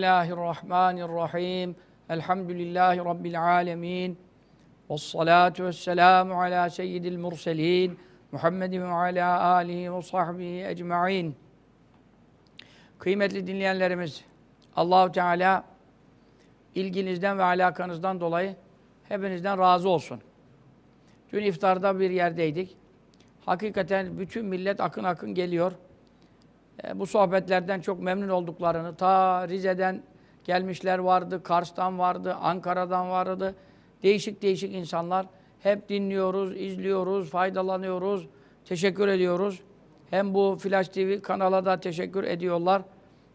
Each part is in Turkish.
Bismillahirrahmanirrahim. Elhamdülillahi Rabbil alemin. Vessalatu vesselamu ala seyyidil murselin. Muhammedin ve ala alihi ve sahbihi ecma'in. Kıymetli dinleyenlerimiz, Allahu Teala ilginizden ve alakanızdan dolayı hepinizden razı olsun. Dün iftarda bir yerdeydik. Hakikaten bütün millet akın akın geliyor. E, bu sohbetlerden çok memnun olduklarını, ta Rize'den gelmişler vardı, Kars'tan vardı, Ankara'dan vardı. Değişik değişik insanlar. Hep dinliyoruz, izliyoruz, faydalanıyoruz, teşekkür ediyoruz. Hem bu Flash TV kanala da teşekkür ediyorlar.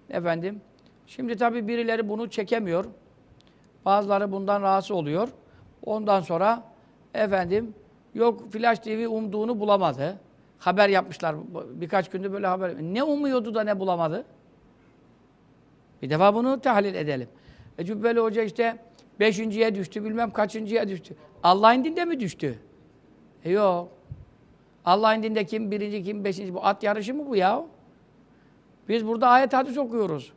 Efendim, şimdi tabii birileri bunu çekemiyor. Bazıları bundan rahatsız oluyor. Ondan sonra efendim yok Flash TV umduğunu bulamadı. Haber yapmışlar. Birkaç günde böyle haber. Ne umuyordu da ne bulamadı? Bir defa bunu tahlil edelim. E Cübbeli Hoca işte beşinciye düştü, bilmem kaçıncıya düştü. Allah'ın dinde mi düştü? E yok. Allah'ın dinde kim birinci, kim beşinci? Bu at yarışı mı bu ya? Biz burada ayet hadis okuyoruz.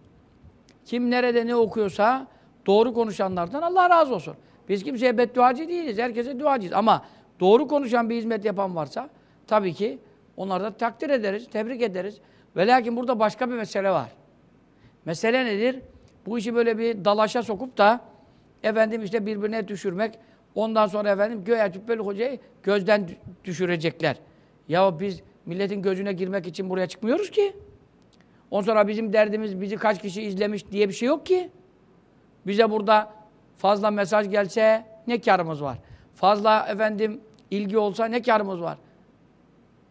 Kim nerede ne okuyorsa doğru konuşanlardan Allah razı olsun. Biz kimseye bedduacı değiliz. Herkese duacıyız. Ama doğru konuşan bir hizmet yapan varsa tabii ki Onları da takdir ederiz, tebrik ederiz. Ve lakin burada başka bir mesele var. Mesele nedir? Bu işi böyle bir dalaşa sokup da efendim işte birbirine düşürmek. Ondan sonra efendim göğe tübbeli hocayı gözden düşürecekler. Ya biz milletin gözüne girmek için buraya çıkmıyoruz ki. Ondan sonra bizim derdimiz bizi kaç kişi izlemiş diye bir şey yok ki. Bize burada fazla mesaj gelse ne karımız var? Fazla efendim ilgi olsa ne karımız var?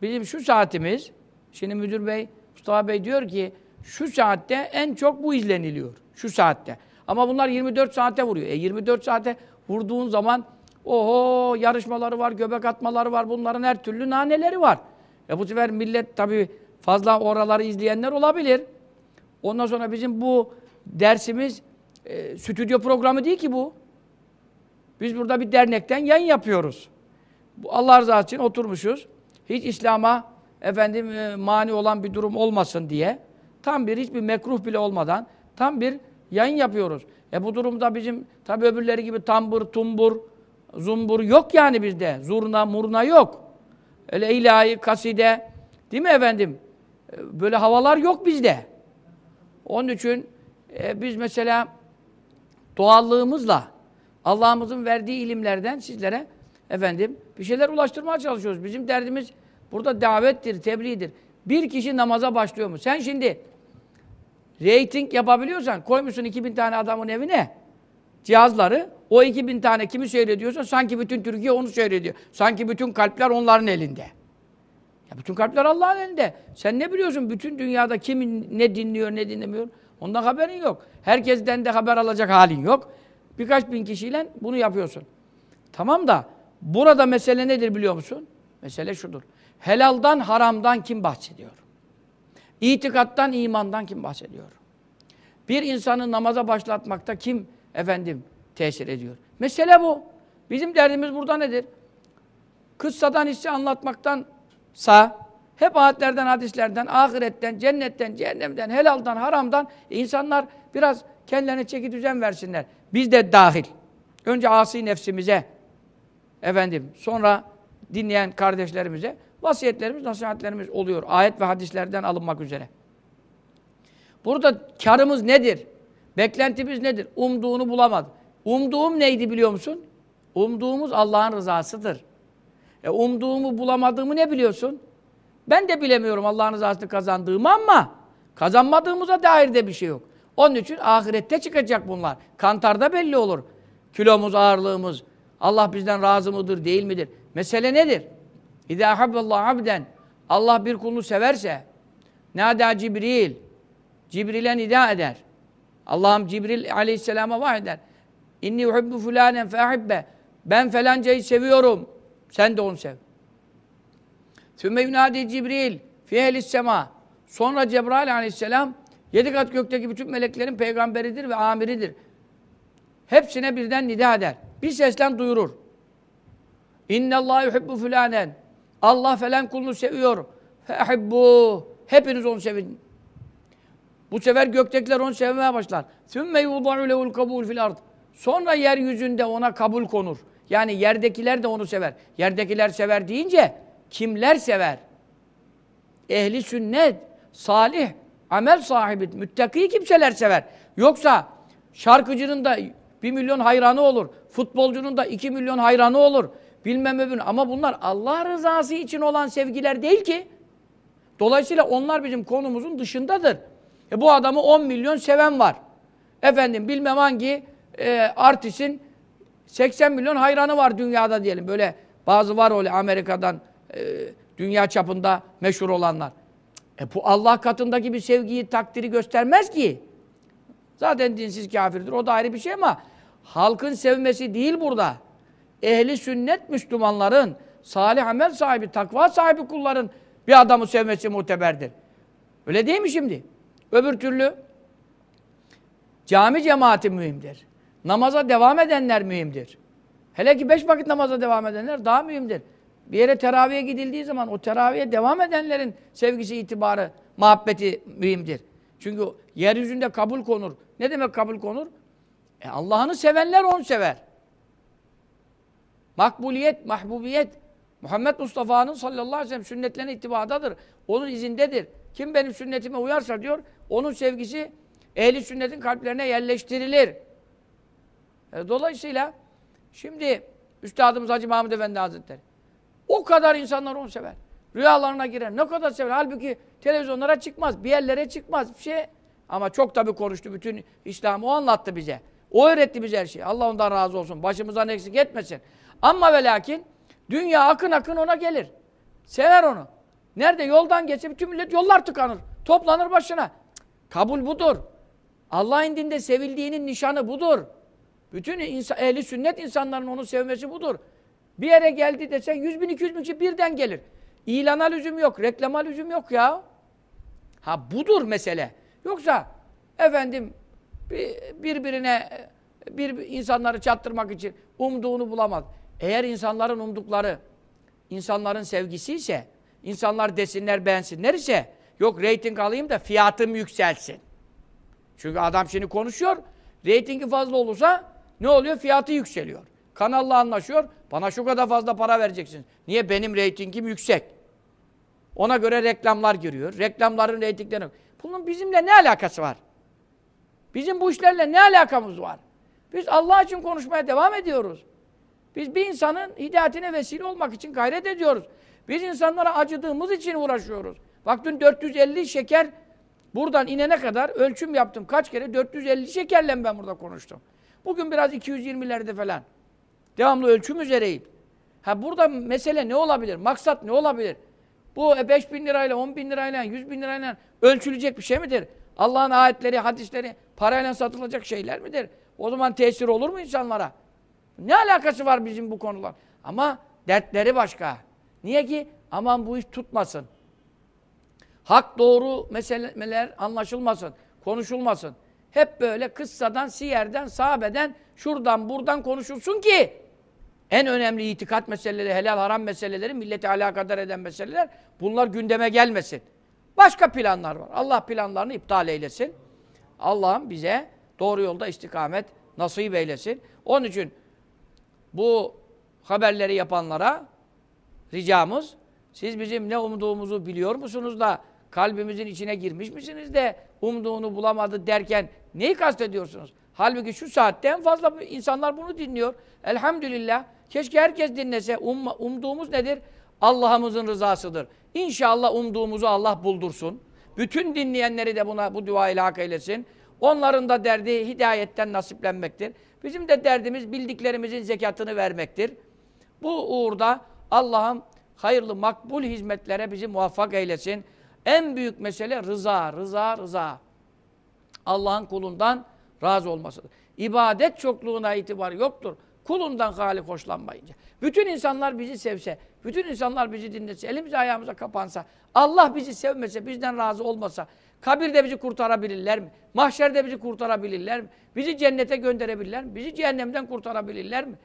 Bizim şu saatimiz, şimdi müdür bey, Mustafa Bey diyor ki şu saatte en çok bu izleniliyor. Şu saatte. Ama bunlar 24 saate vuruyor. E 24 saate vurduğun zaman oho yarışmaları var, göbek atmaları var. Bunların her türlü naneleri var. E bu sefer millet tabii fazla oraları izleyenler olabilir. Ondan sonra bizim bu dersimiz e, stüdyo programı değil ki bu. Biz burada bir dernekten yayın yapıyoruz. Allah razı olsun oturmuşuz hiç İslam'a efendim e, mani olan bir durum olmasın diye tam bir hiçbir mekruh bile olmadan tam bir yayın yapıyoruz. E bu durumda bizim tabi öbürleri gibi tambur, tumbur, zumbur yok yani bizde. Zurna, murna yok. Öyle ilahi, kaside değil mi efendim? E, böyle havalar yok bizde. Onun için e, biz mesela doğallığımızla Allah'ımızın verdiği ilimlerden sizlere Efendim bir şeyler ulaştırmaya çalışıyoruz. Bizim derdimiz burada davettir, tebliğdir. Bir kişi namaza başlıyor mu? Sen şimdi reyting yapabiliyorsan koymuşsun 2000 tane adamın evine cihazları. O 2000 tane kimi seyrediyorsa sanki bütün Türkiye onu seyrediyor. Sanki bütün kalpler onların elinde. Ya bütün kalpler Allah'ın elinde. Sen ne biliyorsun bütün dünyada kimin ne dinliyor ne dinlemiyor? Ondan haberin yok. Herkesten de haber alacak halin yok. Birkaç bin kişiyle bunu yapıyorsun. Tamam da Burada mesele nedir biliyor musun? Mesele şudur. Helaldan, haramdan kim bahsediyor? İtikattan, imandan kim bahsediyor? Bir insanı namaza başlatmakta kim efendim tesir ediyor? Mesele bu. Bizim derdimiz burada nedir? Kıssadan hisse anlatmaktan sağ, hep ayetlerden, hadislerden, ahiretten, cennetten, cehennemden, helaldan, haramdan insanlar biraz kendilerine çeki düzen versinler. Biz de dahil. Önce asi nefsimize, Efendim sonra dinleyen kardeşlerimize vasiyetlerimiz, nasihatlerimiz oluyor. Ayet ve hadislerden alınmak üzere. Burada karımız nedir? Beklentimiz nedir? Umduğunu bulamadı. Umduğum neydi biliyor musun? Umduğumuz Allah'ın rızasıdır. E umduğumu bulamadığımı ne biliyorsun? Ben de bilemiyorum Allah'ın rızasını kazandığımı ama kazanmadığımıza dair de bir şey yok. Onun için ahirette çıkacak bunlar. Kantarda belli olur. Kilomuz, ağırlığımız, Allah bizden razı mıdır, değil midir? Mesele nedir? İzâ habballahu abden Allah bir kulunu severse Nâdâ Cibril Cibril'e nida eder. Allah'ım Cibril aleyhisselama vahy eder. İnni uhibbu fulânen feahibbe Ben felancayı seviyorum. Sen de onu sev. Sümme yunâdi Cibril fi ehlis sema Sonra Cebrail aleyhisselam yedi kat gökteki bütün meleklerin peygamberidir ve amiridir. Hepsine birden nida eder bir sesten duyurur. İnnallâhu yuhibbu fulânen. Allah falan kulunu seviyor. Fehibbu. Hepiniz onu sevin. Bu sefer göktekiler onu sevmeye başlar. Sümme yudâ'u lehul kabul fil ard. Sonra yeryüzünde ona kabul konur. Yani yerdekiler de onu sever. Yerdekiler sever deyince kimler sever? Ehli sünnet, salih, amel sahibi, müttaki kimseler sever. Yoksa şarkıcının da 1 milyon hayranı olur. Futbolcunun da 2 milyon hayranı olur. Bilmem öbür. Ama bunlar Allah rızası için olan sevgiler değil ki. Dolayısıyla onlar bizim konumuzun dışındadır. E bu adamı 10 milyon seven var. Efendim bilmem hangi e, artistin 80 milyon hayranı var dünyada diyelim. Böyle bazı var öyle Amerika'dan e, dünya çapında meşhur olanlar. E bu Allah katındaki bir sevgiyi, takdiri göstermez ki. Zaten dinsiz kafirdir. O da ayrı bir şey ama halkın sevmesi değil burada. Ehli sünnet Müslümanların, salih amel sahibi, takva sahibi kulların bir adamı sevmesi muteberdir. Öyle değil mi şimdi? Öbür türlü cami cemaati mühimdir. Namaza devam edenler mühimdir. Hele ki beş vakit namaza devam edenler daha mühimdir. Bir yere teraviye gidildiği zaman o teraviye devam edenlerin sevgisi, itibarı, muhabbeti mühimdir. Çünkü Yeryüzünde kabul konur. Ne demek kabul konur? E Allah'ını sevenler onu sever. Makbuliyet, mahbubiyet Muhammed Mustafa'nın sallallahu aleyhi ve sellem sünnetlerine itibadadır. Onun izindedir. Kim benim sünnetime uyarsa diyor, onun sevgisi ehli sünnetin kalplerine yerleştirilir. E, dolayısıyla şimdi Üstadımız Hacı Mahmud Efendi Hazretleri o kadar insanlar onu sever. Rüyalarına girer. Ne kadar sever. Halbuki televizyonlara çıkmaz, bir yerlere çıkmaz. Bir şey ama çok tabii konuştu. Bütün İslam'ı o anlattı bize. O öğretti bize her şeyi. Allah ondan razı olsun. Başımızdan eksik etmesin. Ama ve lakin dünya akın akın ona gelir. Sever onu. Nerede yoldan geçip tüm millet yollar tıkanır. Toplanır başına. Kabul budur. Allah'ın dinde sevildiğinin nişanı budur. Bütün insan, ehli sünnet insanların onu sevmesi budur. Bir yere geldi desen 100 bin 200 bin kişi birden gelir. İlana lüzum yok, reklama lüzum yok ya. Ha budur mesele. Yoksa efendim birbirine bir insanları çattırmak için umduğunu bulamaz. Eğer insanların umdukları insanların sevgisi ise insanlar desinler beğensinler ise yok reyting alayım da fiyatım yükselsin. Çünkü adam şimdi konuşuyor. Reytingi fazla olursa ne oluyor? Fiyatı yükseliyor. Kanalla anlaşıyor. Bana şu kadar fazla para vereceksiniz. Niye? Benim reytingim yüksek. Ona göre reklamlar giriyor. Reklamların reytingleri bunun bizimle ne alakası var? Bizim bu işlerle ne alakamız var? Biz Allah için konuşmaya devam ediyoruz. Biz bir insanın hidayetine vesile olmak için gayret ediyoruz. Biz insanlara acıdığımız için uğraşıyoruz. Bak dün 450 şeker buradan inene kadar ölçüm yaptım. Kaç kere? 450 şekerle ben burada konuştum. Bugün biraz 220'lerde falan. Devamlı ölçüm üzereyim. Ha burada mesele ne olabilir? Maksat ne olabilir? Bu 5 e, bin lirayla, 10 bin lirayla, 100 bin lirayla Ölçülecek bir şey midir? Allah'ın ayetleri, hadisleri parayla satılacak şeyler midir? O zaman tesir olur mu insanlara? Ne alakası var bizim bu konular? Ama dertleri başka. Niye ki? Aman bu iş tutmasın. Hak doğru meseleler anlaşılmasın, konuşulmasın. Hep böyle kıssadan, siyerden, sahabeden, şuradan, buradan konuşulsun ki en önemli itikat meseleleri, helal haram meseleleri, milleti alakadar eden meseleler bunlar gündeme gelmesin. Başka planlar var. Allah planlarını iptal eylesin. Allah'ım bize doğru yolda istikamet nasip eylesin. Onun için bu haberleri yapanlara ricamız siz bizim ne umduğumuzu biliyor musunuz da kalbimizin içine girmiş misiniz de umduğunu bulamadı derken neyi kastediyorsunuz? Halbuki şu saatte en fazla insanlar bunu dinliyor. Elhamdülillah. Keşke herkes dinlese. Um, umduğumuz nedir? Allah'ımızın rızasıdır. İnşallah umduğumuzu Allah buldursun. Bütün dinleyenleri de buna bu dua ile hak eylesin. Onların da derdi hidayetten nasiplenmektir. Bizim de derdimiz bildiklerimizin zekatını vermektir. Bu uğurda Allah'ım hayırlı makbul hizmetlere bizi muvaffak eylesin. En büyük mesele rıza, rıza, rıza. Allah'ın kulundan razı olmasıdır. İbadet çokluğuna itibar yoktur. Kulundan Halik hoşlanmayınca. Bütün insanlar bizi sevse, bütün insanlar bizi dinlese, elimize ayağımıza kapansa, Allah bizi sevmese, bizden razı olmasa, kabirde bizi kurtarabilirler mi? Mahşerde bizi kurtarabilirler mi? Bizi cennete gönderebilirler mi? Bizi cehennemden kurtarabilirler mi?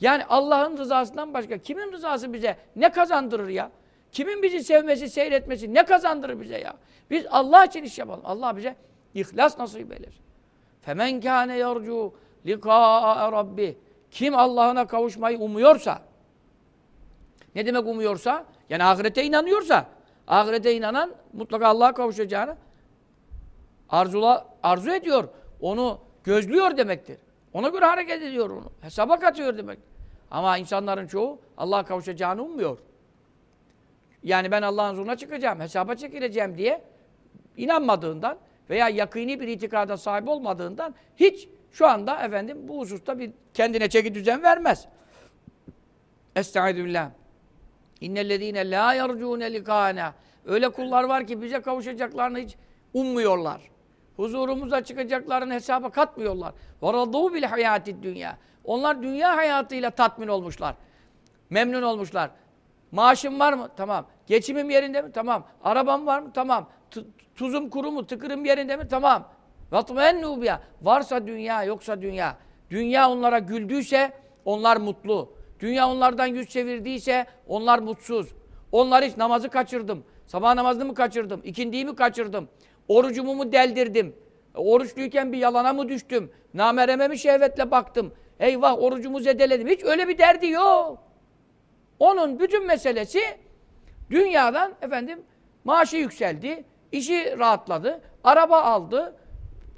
Yani Allah'ın rızasından başka kimin rızası bize ne kazandırır ya? Kimin bizi sevmesi, seyretmesi ne kazandırır bize ya? Biz Allah için iş yapalım. Allah bize ihlas nasip eylesin. فَمَنْ كَانَ يَرْجُوا لِقَاءَ رَبِّهِ kim Allah'ına kavuşmayı umuyorsa, ne demek umuyorsa? Yani ahirete inanıyorsa, ahirete inanan mutlaka Allah'a kavuşacağını arzula, arzu ediyor. Onu gözlüyor demektir. Ona göre hareket ediyor onu. Hesaba katıyor demek. Ama insanların çoğu Allah'a kavuşacağını umuyor. Yani ben Allah'ın zoruna çıkacağım, hesaba çekileceğim diye inanmadığından veya yakini bir itikada sahip olmadığından hiç şu anda efendim bu hususta bir kendine çeki düzen vermez. Estaizu billah. İnnellezîne lâ yarcûne likâne. Öyle kullar var ki bize kavuşacaklarını hiç ummuyorlar. Huzurumuza çıkacaklarını hesaba katmıyorlar. Varadû bil hayâtid dünya. Onlar dünya hayatıyla tatmin olmuşlar. Memnun olmuşlar. Maaşım var mı? Tamam. Geçimim yerinde mi? Tamam. Arabam var mı? Tamam. T tuzum kuru mu? Tıkırım yerinde mi? Tamam. Vatmennu biha. Varsa dünya, yoksa dünya. Dünya onlara güldüyse onlar mutlu. Dünya onlardan yüz çevirdiyse onlar mutsuz. Onlar hiç namazı kaçırdım. Sabah namazını mı kaçırdım? İkindiyi mi kaçırdım? Orucumu mu deldirdim? Oruçluyken bir yalana mı düştüm? Namereme mi şehvetle baktım? Eyvah orucumu zedeledim. Hiç öyle bir derdi yok. Onun bütün meselesi dünyadan efendim maaşı yükseldi, işi rahatladı, araba aldı,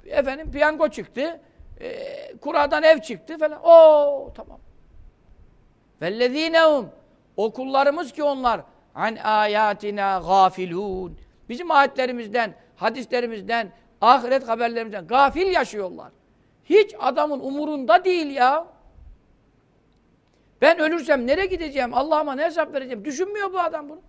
efendim piyango çıktı, e, kuradan ev çıktı falan. O tamam. Vellezinehum o kullarımız ki onlar an ayatina gafilun. Bizim ayetlerimizden, hadislerimizden, ahiret haberlerimizden gafil yaşıyorlar. Hiç adamın umurunda değil ya. Ben ölürsem nereye gideceğim? Allah'ıma ne hesap vereceğim? Düşünmüyor bu adam bunu.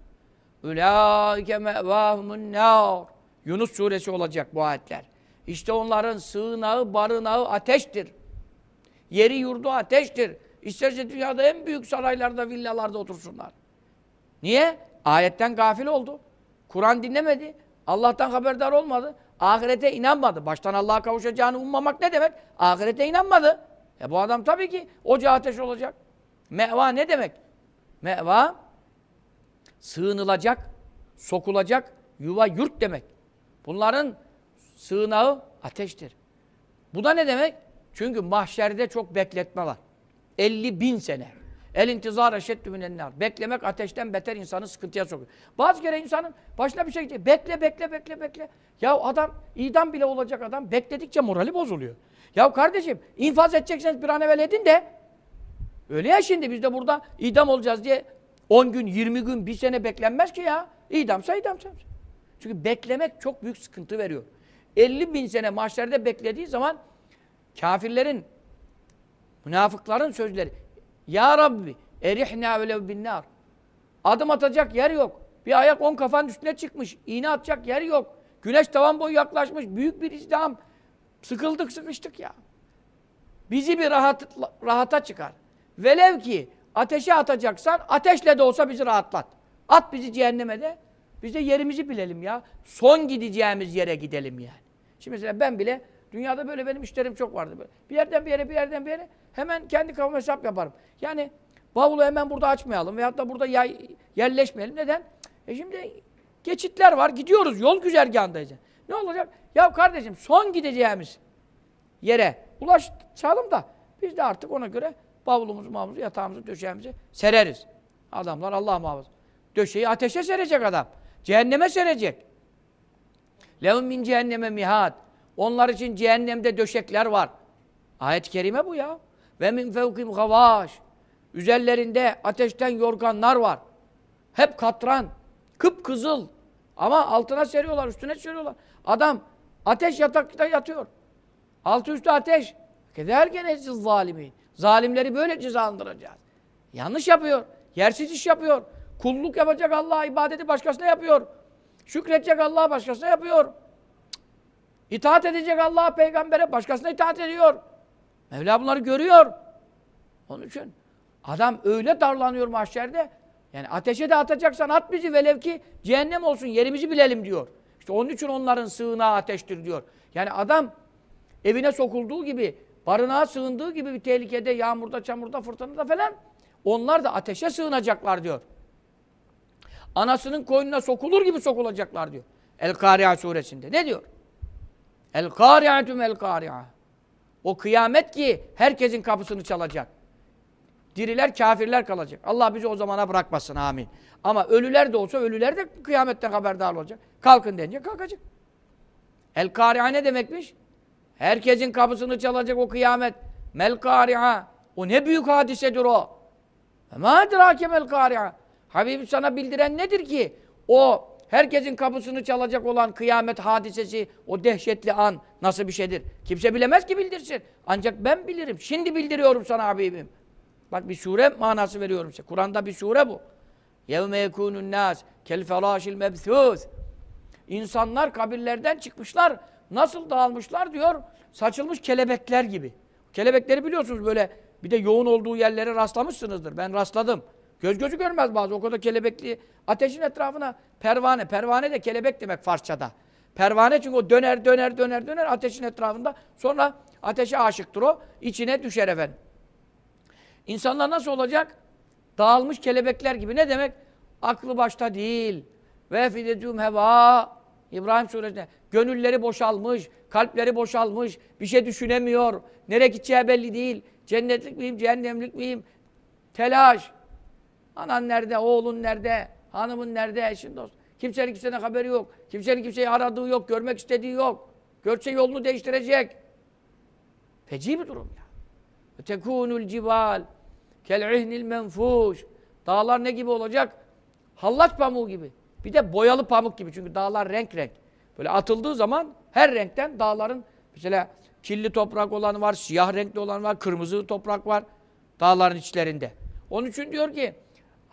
Ulaike mevahumun nar. Yunus suresi olacak bu ayetler. İşte onların sığınağı, barınağı ateştir. Yeri yurdu ateştir. İsterse dünyada en büyük saraylarda, villalarda otursunlar. Niye? Ayetten gafil oldu. Kur'an dinlemedi. Allah'tan haberdar olmadı. Ahirete inanmadı. Baştan Allah'a kavuşacağını ummamak ne demek? Ahirete inanmadı. E bu adam tabii ki oca ateş olacak. Meva ne demek? Meva sığınılacak, sokulacak yuva yurt demek. Bunların sığınağı ateştir. Bu da ne demek? Çünkü mahşerde çok bekletme var. 50 bin sene. El intizar eşeddü minennar. Beklemek ateşten beter insanı sıkıntıya sokuyor. Bazı kere insanın başına bir şey gidiyor. Bekle, bekle, bekle, bekle. Ya adam, idam bile olacak adam bekledikçe morali bozuluyor. Ya kardeşim infaz edecekseniz bir an evvel edin de. Öyle ya şimdi biz de burada idam olacağız diye 10 gün, 20 gün, bir sene beklenmez ki ya. İdamsa idamsa. Çünkü beklemek çok büyük sıkıntı veriyor. 50 bin sene mahşerde beklediği zaman kafirlerin, münafıkların sözleri Ya Rabbi erihna velev binnar adım atacak yer yok. Bir ayak on kafanın üstüne çıkmış. İğne atacak yer yok. Güneş tavan boyu yaklaşmış. Büyük bir izdiham. Sıkıldık sıkıştık ya. Bizi bir rahat, rahata çıkar. Velev ki ateşe atacaksan ateşle de olsa bizi rahatlat. At bizi cehenneme de biz de yerimizi bilelim ya. Son gideceğimiz yere gidelim yani. Şimdi mesela ben bile dünyada böyle benim işlerim çok vardı. Bir yerden bir yere bir yerden bir yere hemen kendi kafama hesap yaparım. Yani bavulu hemen burada açmayalım veyahut da burada yay, yerleşmeyelim. Neden? E şimdi geçitler var gidiyoruz yol güzergahındayız. Ne olacak? Ya kardeşim son gideceğimiz yere ulaşalım da biz de artık ona göre bavulumuzu, mavuluzu, yatağımızı, döşeğimizi sereriz. Adamlar Allah muhafaza. Döşeyi ateşe serecek adam. Cehenneme serecek. Lehum min cehenneme mihad. Onlar için cehennemde döşekler var. Ayet-i kerime bu ya. Ve min fevkim gavaş. Üzerlerinde ateşten yorganlar var. Hep katran. Kıpkızıl. Ama altına seriyorlar, üstüne seriyorlar. Adam ateş yatakta yatıyor. Altı üstü ateş. Kederken zalimi. Zalimleri böyle cezalandıracağız. Yanlış yapıyor. Yersiz iş yapıyor. Kulluk yapacak Allah'a ibadeti başkasına yapıyor. Şükredecek Allah'a başkasına yapıyor. İtaat edecek Allah'a, peygambere başkasına itaat ediyor. Mevla bunları görüyor. Onun için adam öyle darlanıyor mahşerde. Yani ateşe de atacaksan at bizi velev ki cehennem olsun yerimizi bilelim diyor. İşte onun için onların sığınağı ateştir diyor. Yani adam evine sokulduğu gibi, barınağa sığındığı gibi bir tehlikede, yağmurda, çamurda, fırtınada falan onlar da ateşe sığınacaklar diyor. Anasının koynuna sokulur gibi sokulacaklar diyor. El-Kari'a suresinde. Ne diyor? El-Kari'atüm el-Kari'a. O kıyamet ki herkesin kapısını çalacak. Diriler kafirler kalacak. Allah bizi o zamana bırakmasın amin. Ama ölüler de olsa ölüler de kıyametten haberdar olacak. Kalkın denince kalkacak. El-Kari'a ne demekmiş? Herkesin kapısını çalacak o kıyamet. Mel-Kari'a. O ne büyük hadisedir o. Mâ edrake mel-Kari'a. Habibim sana bildiren nedir ki? O herkesin kapısını çalacak olan kıyamet hadisesi, o dehşetli an nasıl bir şeydir? Kimse bilemez ki bildirsin. Ancak ben bilirim. Şimdi bildiriyorum sana Habibim. Bak bir sure manası veriyorum size. Kur'an'da bir sure bu. يَوْمَ يَكُونُ النَّاسِ كَالْفَرَاشِ الْمَبْثُوثِ İnsanlar kabirlerden çıkmışlar. Nasıl dağılmışlar diyor. Saçılmış kelebekler gibi. Kelebekleri biliyorsunuz böyle bir de yoğun olduğu yerlere rastlamışsınızdır. Ben rastladım. Göz gözü görmez bazı. O kadar kelebekli ateşin etrafına pervane. Pervane de kelebek demek Farsçada. Pervane çünkü o döner döner döner döner ateşin etrafında. Sonra ateşe aşıktır o. içine düşer efendim. İnsanlar nasıl olacak? Dağılmış kelebekler gibi. Ne demek? Aklı başta değil. Ve fidetüm heva. İbrahim suresinde gönülleri boşalmış, kalpleri boşalmış, bir şey düşünemiyor. Nereye gideceği belli değil. Cennetlik miyim, cehennemlik miyim? Telaş, Anan nerede, oğlun nerede, hanımın nerede, eşin dost. Kimsenin kimsenin haberi yok. Kimsenin kimseyi aradığı yok, görmek istediği yok. Görse yolunu değiştirecek. Feci bir durum ya. Tekunul cibal kel ihnil menfuş. Dağlar ne gibi olacak? Hallaç pamuğu gibi. Bir de boyalı pamuk gibi. Çünkü dağlar renk renk. Böyle atıldığı zaman her renkten dağların mesela kirli toprak olan var, siyah renkli olan var, kırmızı toprak var dağların içlerinde. Onun için diyor ki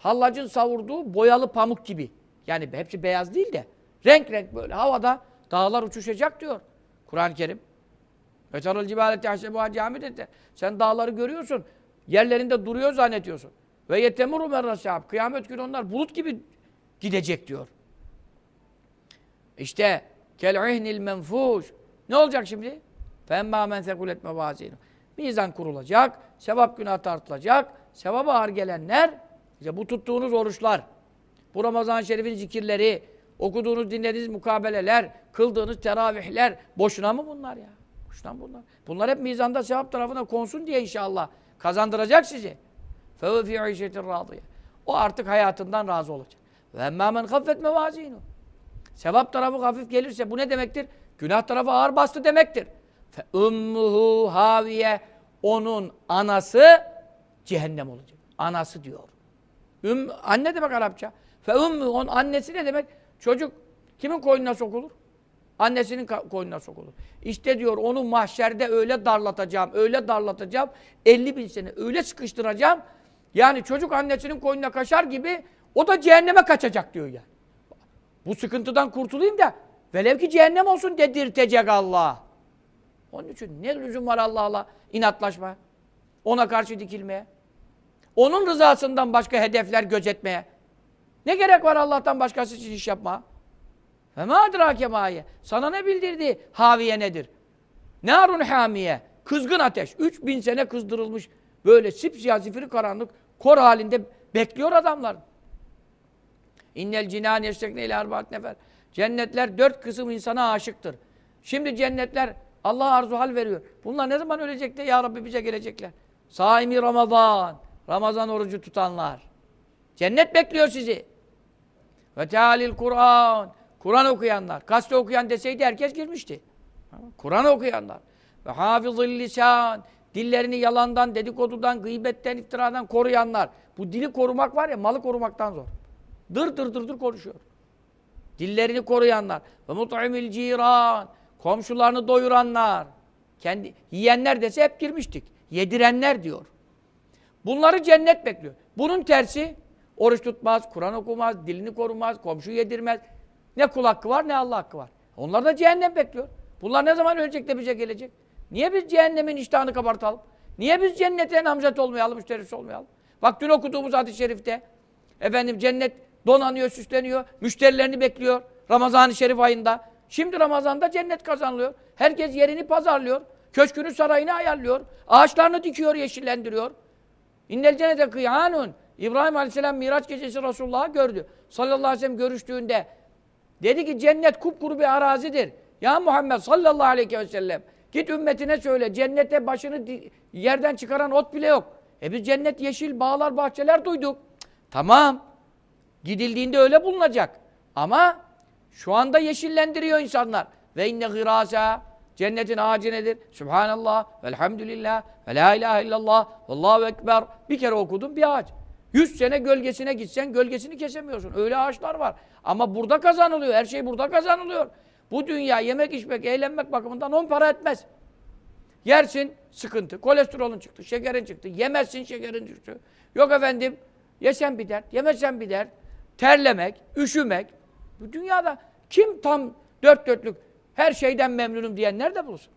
hallacın savurduğu boyalı pamuk gibi. Yani hepsi beyaz değil de renk renk böyle havada dağlar uçuşacak diyor Kur'an-ı Kerim. Vetarıl cibâle tehsebuhâ camidet. Sen dağları görüyorsun. Yerlerinde duruyor zannediyorsun. Ve yetemuru merrasâb. Kıyamet günü onlar bulut gibi gidecek diyor. İşte kel ihnil menfuş. Ne olacak şimdi? Femmâ men sekulet mevâzînû. Mizan kurulacak, sevap günah tartılacak, sevaba ağır gelenler işte bu tuttuğunuz oruçlar, bu Ramazan-ı Şerif'in zikirleri, okuduğunuz, dinlediğiniz mukabeleler, kıldığınız teravihler boşuna mı bunlar ya? Boşuna mı bunlar? Bunlar hep mizanda sevap tarafına konsun diye inşallah kazandıracak sizi. فَوْ فِي عِشَةٍ O artık hayatından razı olacak. وَاَمَّا مَنْ خَفَّتْ مَوَازِينُ Sevap tarafı hafif gelirse bu ne demektir? Günah tarafı ağır bastı demektir. Ummuhu haviye onun anası cehennem olacak. Anası diyor. Üm, anne demek Arapça. Fe ümmü, on annesi ne demek? Çocuk kimin koynuna sokulur? Annesinin koynuna sokulur. İşte diyor onu mahşerde öyle darlatacağım, öyle darlatacağım. 50 bin sene öyle sıkıştıracağım. Yani çocuk annesinin koynuna kaşar gibi o da cehenneme kaçacak diyor yani. Bu sıkıntıdan kurtulayım da velev ki cehennem olsun dedirtecek Allah. Onun için ne lüzum var Allah'la inatlaşma, ona karşı dikilmeye. Onun rızasından başka hedefler gözetmeye. Ne gerek var Allah'tan başkası için iş yapma? Ve ma adrake mahiye. Sana ne bildirdi? Haviye nedir? Narun hamiye. Kızgın ateş. 3000 sene kızdırılmış. Böyle sipsiyah zifiri karanlık kor halinde bekliyor adamlar. İnnel cinâne yeştekne ile arbaat nefer. Cennetler dört kısım insana aşıktır. Şimdi cennetler Allah arzu hal veriyor. Bunlar ne zaman ölecek de ya Rabbi bize gelecekler. Saimi Ramazan. Ramazan orucu tutanlar. Cennet bekliyor sizi. Ve tealil Kur'an. Kur'an okuyanlar. Kaste okuyan deseydi herkes girmişti. Kur'an okuyanlar. Ve hafızıl lisan. Dillerini yalandan, dedikodudan, gıybetten, iftiradan koruyanlar. Bu dili korumak var ya malı korumaktan zor. Dır dır dır dır konuşuyor. Dillerini koruyanlar. Ve mut'imil ciran. Komşularını doyuranlar. Kendi, yiyenler dese hep girmiştik. Yedirenler diyor. Bunları cennet bekliyor. Bunun tersi oruç tutmaz, Kur'an okumaz, dilini korumaz, komşu yedirmez. Ne kul hakkı var ne Allah hakkı var. Onlar da cehennem bekliyor. Bunlar ne zaman ölecek de bize gelecek? Niye biz cehennemin iştahını kabartalım? Niye biz cennete namzat olmayalım, müşterisi olmayalım? Bak dün okuduğumuz hadis-i şerifte efendim cennet donanıyor, süsleniyor, müşterilerini bekliyor Ramazan-ı Şerif ayında. Şimdi Ramazan'da cennet kazanılıyor. Herkes yerini pazarlıyor. Köşkünü sarayını ayarlıyor. Ağaçlarını dikiyor, yeşillendiriyor. İnnel cennete kıyanun. İbrahim Aleyhisselam Miraç gecesi Resulullah'ı gördü. Sallallahu aleyhi ve sellem görüştüğünde dedi ki cennet kupkuru bir arazidir. Ya Muhammed sallallahu aleyhi ve sellem git ümmetine söyle cennete başını yerden çıkaran ot bile yok. E biz cennet yeşil bağlar bahçeler duyduk. Tamam. Gidildiğinde öyle bulunacak. Ama şu anda yeşillendiriyor insanlar. Ve inne gırasa Cennetin ağacı nedir? Subhanallah, velhamdülillah, ve la ilahe illallah, vallahu ekber. Bir kere okudun bir ağaç. Yüz sene gölgesine gitsen gölgesini kesemiyorsun. Öyle ağaçlar var. Ama burada kazanılıyor. Her şey burada kazanılıyor. Bu dünya yemek, içmek, eğlenmek bakımından on para etmez. Yersin sıkıntı. Kolesterolün çıktı, şekerin çıktı. Yemezsin şekerin çıktı. Yok efendim yesen bir dert, yemezsen bir dert. Terlemek, üşümek. Bu dünyada kim tam dört dörtlük her şeyden memnunum diyen nerede bulsun?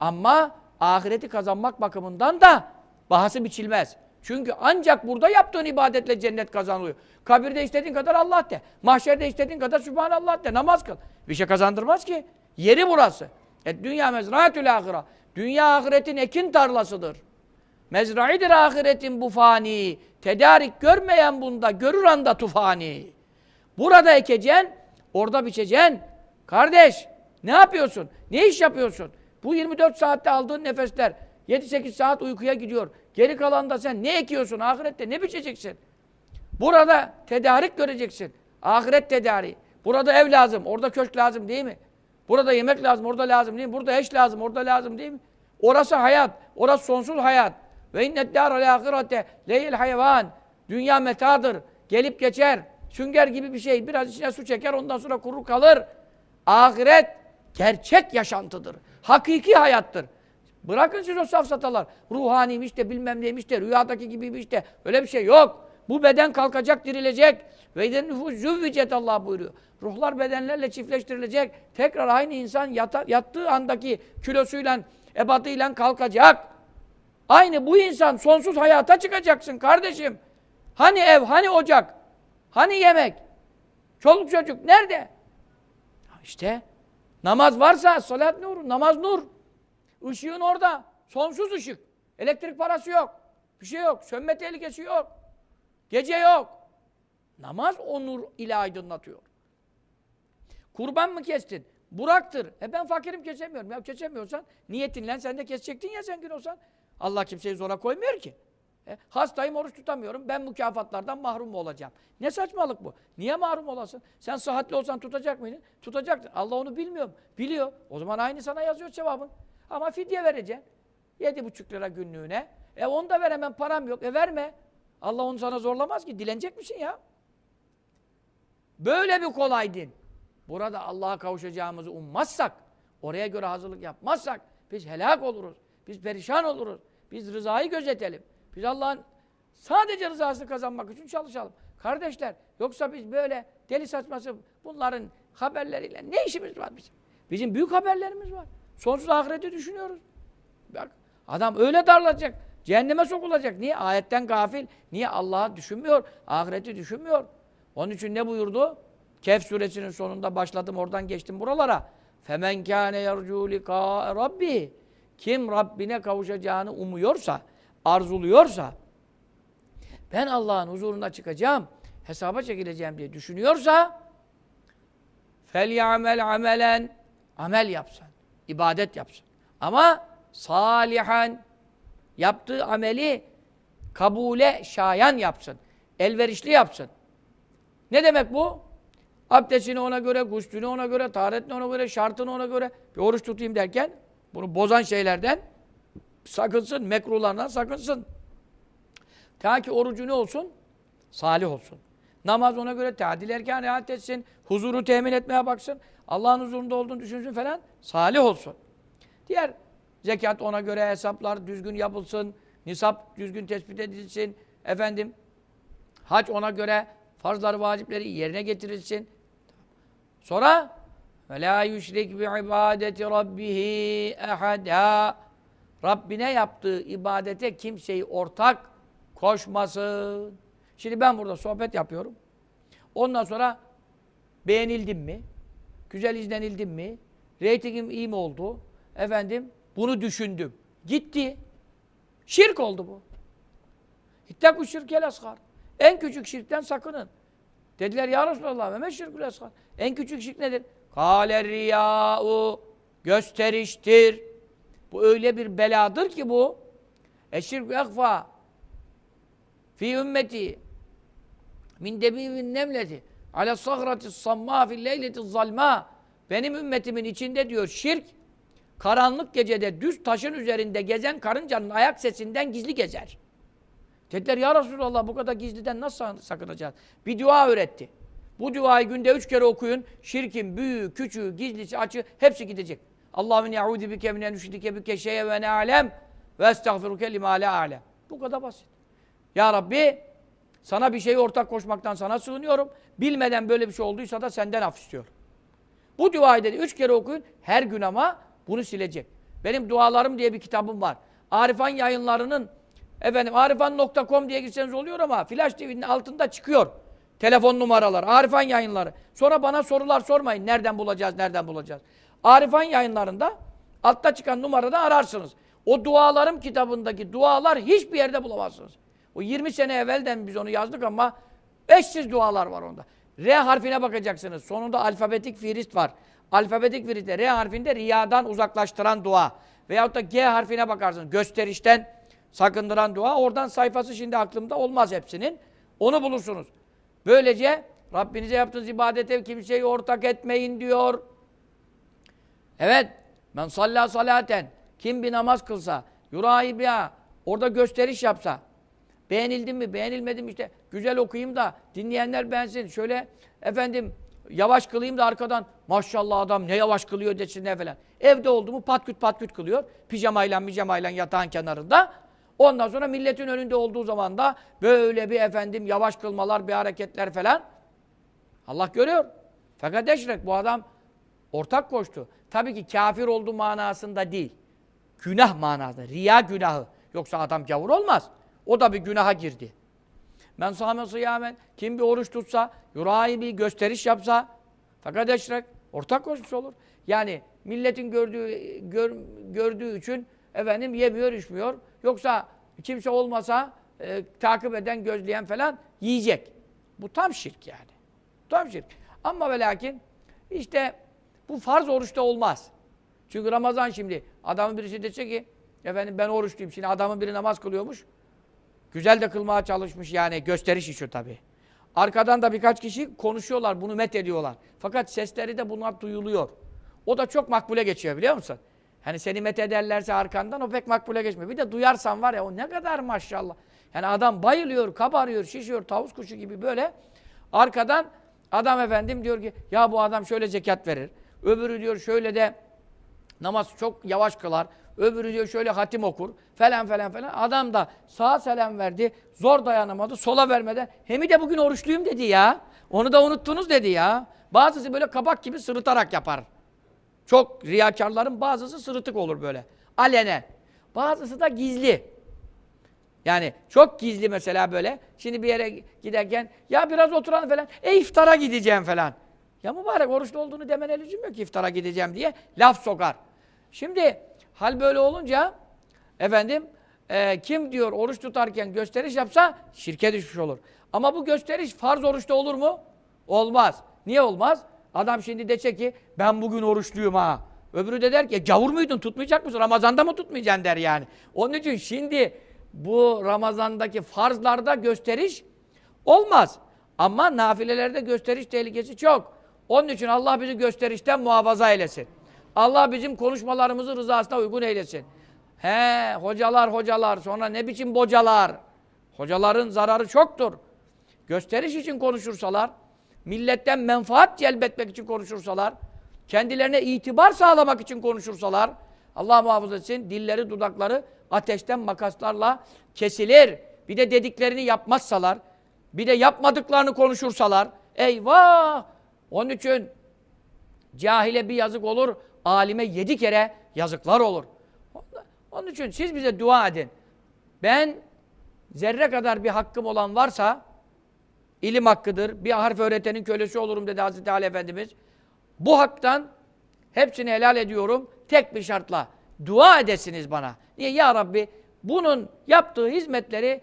Ama ahireti kazanmak bakımından da bahası biçilmez. Çünkü ancak burada yaptığın ibadetle cennet kazanılıyor. Kabirde istediğin kadar Allah de. Mahşerde istediğin kadar Sübhanallah de. Namaz kıl. Bir şey kazandırmaz ki. Yeri burası. Et dünya mezraetül ahira. Dünya ahiretin ekin tarlasıdır. Mezraidir ahiretin bu fani. Tedarik görmeyen bunda, görür anda tufani. Burada ekeceksin, orada biçeceksin. Kardeş ne yapıyorsun? Ne iş yapıyorsun? Bu 24 saatte aldığın nefesler 7-8 saat uykuya gidiyor. Geri kalanda sen ne ekiyorsun? Ahirette ne biçeceksin? Burada tedarik göreceksin. Ahiret tedariği. Burada ev lazım, orada köşk lazım değil mi? Burada yemek lazım, orada lazım değil mi? Burada eş lazım, orada lazım değil mi? Orası hayat, orası sonsuz hayat. Ve innet dâral ahirete leyil hayvan. Dünya metadır, gelip geçer. Sünger gibi bir şey. Biraz içine su çeker, ondan sonra kuru kalır. Ahiret gerçek yaşantıdır. Hakiki hayattır. Bırakın siz o safsatalar. Ruhaniymiş de bilmem neymiş de rüyadaki gibiymiş de öyle bir şey yok. Bu beden kalkacak, dirilecek. Ve iden nüfus züvvicet Allah buyuruyor. Ruhlar bedenlerle çiftleştirilecek. Tekrar aynı insan yata, yattığı andaki kilosuyla, ebatıyla kalkacak. Aynı bu insan sonsuz hayata çıkacaksın kardeşim. Hani ev, hani ocak, hani yemek, çoluk çocuk nerede? İşte namaz varsa salat nur, namaz nur. Işığın orada. Sonsuz ışık. Elektrik parası yok. Bir şey yok. Sönme tehlikesi yok. Gece yok. Namaz o nur ile aydınlatıyor. Kurban mı kestin? Buraktır. E ben fakirim kesemiyorum. Ya kesemiyorsan niyetinle sen de kesecektin ya zengin olsan. Allah kimseyi zora koymuyor ki. E, hastayım oruç tutamıyorum. Ben mükafatlardan mahrum mu olacağım? Ne saçmalık bu? Niye mahrum olasın? Sen sıhhatli olsan tutacak mıydın? Tutacaktın. Allah onu bilmiyor mu? Biliyor. O zaman aynı sana yazıyor cevabın. Ama fidye vereceksin. Yedi buçuk lira günlüğüne. E onu da veremem param yok. E verme. Allah onu sana zorlamaz ki. Dilenecek misin ya? Böyle bir kolay Burada Allah'a kavuşacağımızı ummazsak, oraya göre hazırlık yapmazsak biz helak oluruz. Biz perişan oluruz. Biz rızayı gözetelim. Biz Allah'ın sadece rızasını kazanmak için çalışalım. Kardeşler, yoksa biz böyle deli saçması bunların haberleriyle ne işimiz var bizim? Bizim büyük haberlerimiz var. Sonsuz ahireti düşünüyoruz. Bak, adam öyle darlanacak, cehenneme sokulacak. Niye? Ayetten gafil. Niye? Allah'ı düşünmüyor, ahireti düşünmüyor. Onun için ne buyurdu? Kehf suresinin sonunda başladım, oradan geçtim buralara. فَمَنْ كَانَ يَرْجُوا لِقَاءَ Rabbi Kim Rabbine kavuşacağını umuyorsa, arzuluyorsa, ben Allah'ın huzurunda çıkacağım, hesaba çekileceğim diye düşünüyorsa, فَلْيَعْمَلْ amelen Amel yapsın, ibadet yapsın. Ama salihan, yaptığı ameli kabule şayan yapsın, elverişli yapsın. Ne demek bu? Abdestini ona göre, guslünü ona göre, taharetini ona göre, şartını ona göre bir oruç tutayım derken, bunu bozan şeylerden sakınsın, mekruhlardan sakınsın. Ta ki orucu ne olsun? Salih olsun. Namaz ona göre tadil erken rahat etsin, huzuru temin etmeye baksın, Allah'ın huzurunda olduğunu düşünsün falan, salih olsun. Diğer zekat ona göre hesaplar düzgün yapılsın, nisap düzgün tespit edilsin, efendim, hac ona göre farzlar, vacipleri yerine getirilsin. Sonra ve la yushrik bi ibadeti Rabbine yaptığı ibadete kimseyi ortak koşmasın. Şimdi ben burada sohbet yapıyorum. Ondan sonra beğenildim mi? Güzel izlenildim mi? Reytingim iyi mi oldu? Efendim bunu düşündüm. Gitti. Şirk oldu bu. İttakü şirkel asgar. En küçük şirkten sakının. Dediler ya Resulallah ve meşşirkül asgar. En küçük şirk nedir? Kâler riyâ'u gösteriştir. Bu öyle bir beladır ki bu. Eşirk yakfa, fi ümmeti min debibin nemleti ala sahrati samma fil leyleti zalma benim ümmetimin içinde diyor şirk karanlık gecede düz taşın üzerinde gezen karıncanın ayak sesinden gizli gezer. Dediler ya Resulallah bu kadar gizliden nasıl sakınacağız? Bir dua öğretti. Bu duayı günde üç kere okuyun. Şirkin büyüğü, küçüğü, gizlisi, açığı hepsi gidecek. Allahümme ne'ûdi bike minen üşrike bike şeye ve ne alem ve estağfiruke lima ale alem. Bu kadar basit. Ya Rabbi sana bir şey ortak koşmaktan sana sığınıyorum. Bilmeden böyle bir şey olduysa da senden af istiyorum. Bu duayı dedi üç kere okuyun her gün ama bunu silecek. Benim dualarım diye bir kitabım var. Arifan yayınlarının efendim arifan.com diye girseniz oluyor ama Flash TV'nin altında çıkıyor. Telefon numaralar, Arifan yayınları. Sonra bana sorular sormayın. Nereden bulacağız, nereden bulacağız. Arifan yayınlarında altta çıkan numarada ararsınız. O dualarım kitabındaki dualar hiçbir yerde bulamazsınız. O 20 sene evvelden biz onu yazdık ama 500 dualar var onda. R harfine bakacaksınız. Sonunda alfabetik firist var. Alfabetik firistte R harfinde riyadan uzaklaştıran dua. Veyahut da G harfine bakarsınız. Gösterişten sakındıran dua. Oradan sayfası şimdi aklımda olmaz hepsinin. Onu bulursunuz. Böylece Rabbinize yaptığınız ibadete kimseyi ortak etmeyin diyor. Evet. Ben salla salaten. Kim bir namaz kılsa. Yurahi ya Orada gösteriş yapsa. Beğenildim mi? Beğenilmedim işte. Güzel okuyayım da dinleyenler beğensin. Şöyle efendim yavaş kılayım da arkadan maşallah adam ne yavaş kılıyor desin ne falan. Evde oldu mu patküt patküt kılıyor. Pijamayla mijamayla yatağın kenarında. Ondan sonra milletin önünde olduğu zaman da böyle bir efendim yavaş kılmalar, bir hareketler falan. Allah görüyor. Fakat eşrek bu adam ortak koştu. Tabii ki kafir oldu manasında değil. Günah manasında. Riya günahı. Yoksa adam gavur olmaz. O da bir günaha girdi. Men sâme sıyâmen. Kim bir oruç tutsa, yurayı bir gösteriş yapsa, fakat eşrek, ortak koşmuş olur. Yani milletin gördüğü gör, gördüğü için efendim yemiyor, içmiyor. Yoksa kimse olmasa e, takip eden, gözleyen falan yiyecek. Bu tam şirk yani. Tam şirk. Ama ve lakin işte bu farz oruçta olmaz. Çünkü Ramazan şimdi. Adamın birisi dese ki efendim ben oruçluyum. Şimdi adamın biri namaz kılıyormuş. Güzel de kılmaya çalışmış yani gösteriş işi tabii. Arkadan da birkaç kişi konuşuyorlar, bunu met ediyorlar. Fakat sesleri de bunlar duyuluyor. O da çok makbule geçiyor biliyor musun? Hani seni met ederlerse arkandan o pek makbule geçmiyor. Bir de duyarsan var ya o ne kadar maşallah. Yani adam bayılıyor, kabarıyor, şişiyor, tavus kuşu gibi böyle. Arkadan adam efendim diyor ki ya bu adam şöyle zekat verir. Öbürü diyor şöyle de namaz çok yavaş kılar. Öbürü diyor şöyle hatim okur. Falan falan falan. Adam da sağa selam verdi. Zor dayanamadı. Sola vermeden. Hemi de bugün oruçluyum dedi ya. Onu da unuttunuz dedi ya. Bazısı böyle kabak gibi sırıtarak yapar. Çok riyakarların bazısı sırıtık olur böyle. Alene. Bazısı da gizli. Yani çok gizli mesela böyle. Şimdi bir yere giderken ya biraz oturalım falan. E iftara gideceğim falan. Ya mübarek oruçlu olduğunu demene lüzum yok ki iftara gideceğim diye laf sokar. Şimdi hal böyle olunca efendim e, kim diyor oruç tutarken gösteriş yapsa şirke düşmüş olur. Ama bu gösteriş farz oruçta olur mu? Olmaz. Niye olmaz? Adam şimdi dese ki ben bugün oruçluyum ha. Öbürü de der ki e, gavur muydun tutmayacak mısın? Ramazanda mı tutmayacaksın der yani. Onun için şimdi bu Ramazandaki farzlarda gösteriş olmaz. Ama nafilelerde gösteriş tehlikesi çok. Onun için Allah bizi gösterişten muhafaza eylesin. Allah bizim konuşmalarımızı rızasına uygun eylesin. He hocalar hocalar sonra ne biçim bocalar. Hocaların zararı çoktur. Gösteriş için konuşursalar, milletten menfaat celbetmek için konuşursalar, kendilerine itibar sağlamak için konuşursalar, Allah muhafaza etsin dilleri dudakları ateşten makaslarla kesilir. Bir de dediklerini yapmazsalar, bir de yapmadıklarını konuşursalar, eyvah onun için cahile bir yazık olur, alime yedi kere yazıklar olur. Onun için siz bize dua edin. Ben zerre kadar bir hakkım olan varsa ilim hakkıdır. Bir harf öğretenin kölesi olurum dedi Hazreti Ali Efendimiz. Bu haktan hepsini helal ediyorum. Tek bir şartla. Dua edesiniz bana. Niye? Ya Rabbi bunun yaptığı hizmetleri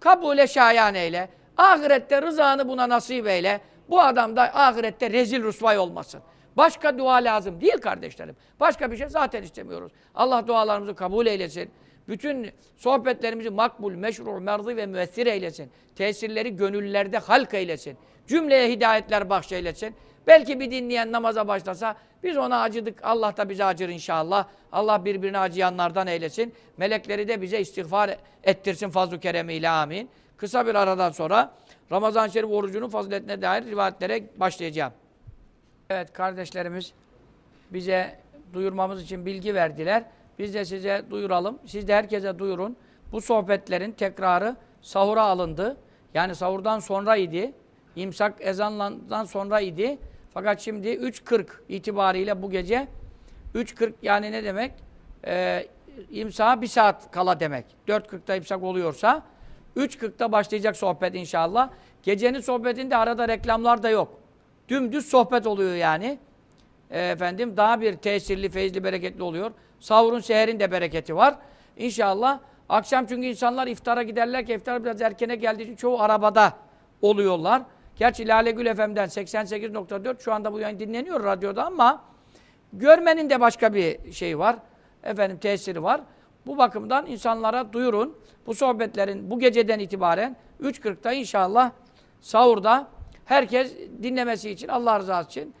kabule şayan eyle. Ahirette rızanı buna nasip eyle. Bu adam da ahirette rezil rusvay olmasın. Başka dua lazım değil kardeşlerim. Başka bir şey zaten istemiyoruz. Allah dualarımızı kabul eylesin. Bütün sohbetlerimizi makbul, meşru, merzi ve müessir eylesin. Tesirleri gönüllerde halk eylesin. Cümleye hidayetler bahşeylesin. Belki bir dinleyen namaza başlasa, biz ona acıdık, Allah da bize acır inşallah. Allah birbirine acıyanlardan eylesin. Melekleri de bize istiğfar ettirsin fazl-ı keremiyle amin. Kısa bir aradan sonra Ramazan-ı Şerif orucunun faziletine dair rivayetlere başlayacağım. Evet kardeşlerimiz bize duyurmamız için bilgi verdiler. Biz de size duyuralım. Siz de herkese duyurun. Bu sohbetlerin tekrarı sahura alındı. Yani sahurdan sonra idi. İmsak ezandan sonra idi. Fakat şimdi 3.40 itibariyle bu gece 3.40 yani ne demek? Ee, imsaha bir saat kala demek. 4.40'da imsak oluyorsa 3.40'da başlayacak sohbet inşallah. Gecenin sohbetinde arada reklamlar da yok. Dümdüz sohbet oluyor yani. E, efendim daha bir tesirli, feyizli, bereketli oluyor. Savurun, seherin de bereketi var. İnşallah akşam çünkü insanlar iftara giderler ki iftar biraz erkene geldiği için çoğu arabada oluyorlar. Gerçi Lale Gül FM'den 88.4 şu anda bu yayın dinleniyor radyoda ama görmenin de başka bir şey var. Efendim tesiri var. Bu bakımdan insanlara duyurun. Bu sohbetlerin bu geceden itibaren 3.40'ta inşallah sahurda herkes dinlemesi için Allah rızası için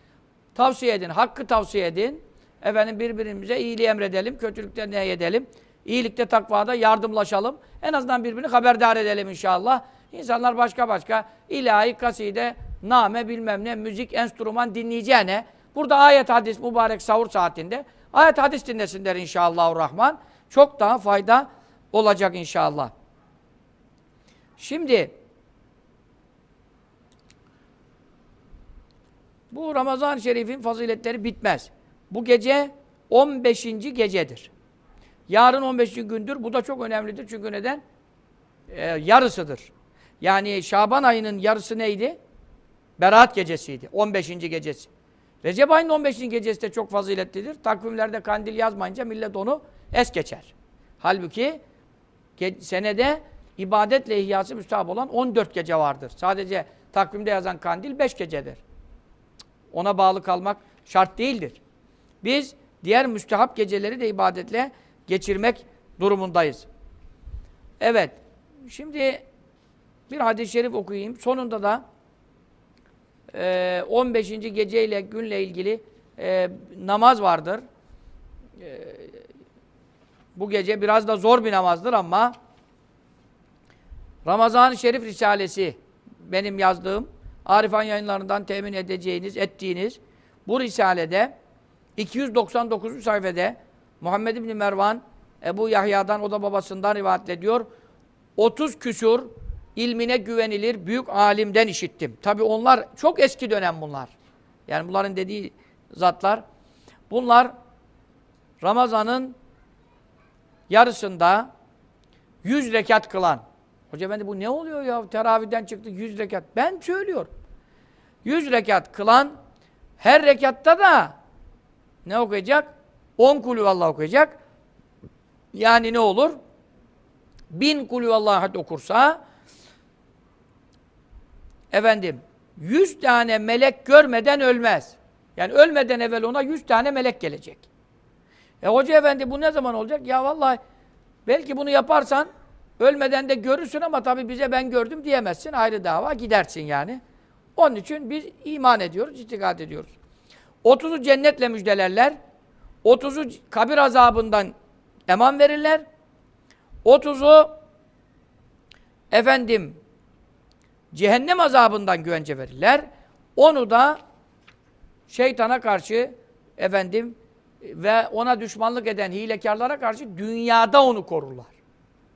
tavsiye edin. Hakkı tavsiye edin. Efendim birbirimize iyiliği emredelim. Kötülükten ne edelim. İyilikte takvada yardımlaşalım. En azından birbirini haberdar edelim inşallah. İnsanlar başka başka ilahi kaside, name bilmem ne, müzik, enstrüman dinleyeceğine burada ayet hadis mübarek sahur saatinde ayet hadis dinlesinler inşallah rahman çok daha fayda olacak inşallah. Şimdi bu Ramazan-ı Şerif'in faziletleri bitmez. Bu gece 15. gecedir. Yarın 15. gündür. Bu da çok önemlidir. Çünkü neden? Ee, yarısıdır. Yani Şaban ayının yarısı neydi? Berat gecesiydi. 15. gecesi. Recep ayının 15. gecesi de çok faziletlidir. Takvimlerde kandil yazmayınca millet onu Es geçer. Halbuki senede ibadetle ihyası müstahap olan 14 gece vardır. Sadece takvimde yazan kandil 5 gecedir. Ona bağlı kalmak şart değildir. Biz diğer müstahap geceleri de ibadetle geçirmek durumundayız. Evet. Şimdi bir hadis-i şerif okuyayım. Sonunda da e, 15. geceyle günle ilgili e, namaz vardır. E, bu gece biraz da zor bir namazdır ama Ramazan-ı Şerif Risalesi benim yazdığım Arifan yayınlarından temin edeceğiniz, ettiğiniz bu risalede 299. sayfede Muhammed İbni Mervan Ebu Yahya'dan, o da babasından rivayet ediyor. 30 küsur ilmine güvenilir büyük alimden işittim. Tabi onlar çok eski dönem bunlar. Yani bunların dediği zatlar. Bunlar Ramazan'ın yarısında 100 rekat kılan. hocam ben de bu ne oluyor ya? Teravihden çıktı 100 rekat. Ben söylüyorum. 100 rekat kılan her rekatta da ne okuyacak? 10 kulü Allah okuyacak. Yani ne olur? 1000 kulü Allah okursa efendim 100 tane melek görmeden ölmez. Yani ölmeden evvel ona 100 tane melek gelecek. E hoca efendi bu ne zaman olacak? Ya vallahi belki bunu yaparsan ölmeden de görürsün ama tabii bize ben gördüm diyemezsin. Ayrı dava gidersin yani. Onun için biz iman ediyoruz, itikad ediyoruz. 30'u cennetle müjdelerler. 30'u kabir azabından eman verirler. 30'u efendim cehennem azabından güvence verirler. Onu da şeytana karşı efendim ve ona düşmanlık eden hilekarlara karşı dünyada onu korurlar.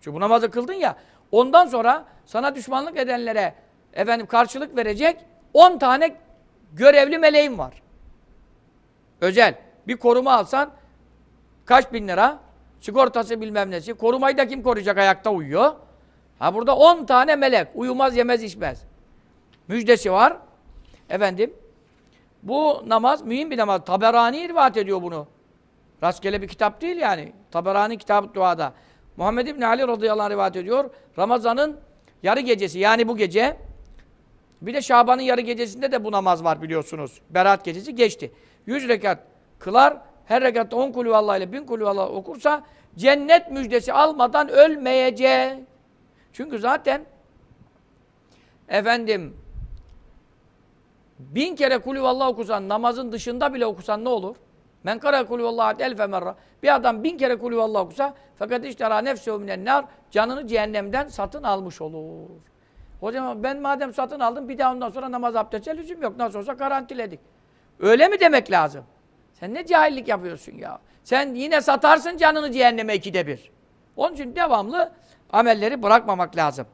Çünkü bu namazı kıldın ya, ondan sonra sana düşmanlık edenlere efendim karşılık verecek 10 tane görevli meleğim var. Özel. Bir koruma alsan kaç bin lira? Sigortası bilmem nesi. Korumayı da kim koruyacak? Ayakta uyuyor. Ha burada 10 tane melek. Uyumaz, yemez, içmez. Müjdesi var. Efendim bu namaz mühim bir namaz. Taberani rivayet ediyor bunu. Rastgele bir kitap değil yani. Taberani Kitabı duada. Muhammed İbni Ali radıyallahu anh rivayet ediyor. Ramazan'ın yarı gecesi yani bu gece bir de Şaban'ın yarı gecesinde de bu namaz var biliyorsunuz. Berat gecesi geçti. Yüz rekat kılar. Her rekatta 10 kulüvallah ile 1000 kulüvallah okursa cennet müjdesi almadan ölmeyecek. Çünkü zaten efendim bin kere kulüvallah okusan namazın dışında bile okusan ne olur? Men kara kulüvallahu elfe merra. Bir adam bin kere kulüvallahu okusa fakat iştera nefsehu minen nar. Canını cehennemden satın almış olur. Hocam ben madem satın aldım bir daha ondan sonra namaz abdeste lüzum yok. Nasıl olsa garantiledik. Öyle mi demek lazım? Sen ne cahillik yapıyorsun ya? Sen yine satarsın canını cehenneme ikide bir. Onun için devamlı amelleri bırakmamak lazım.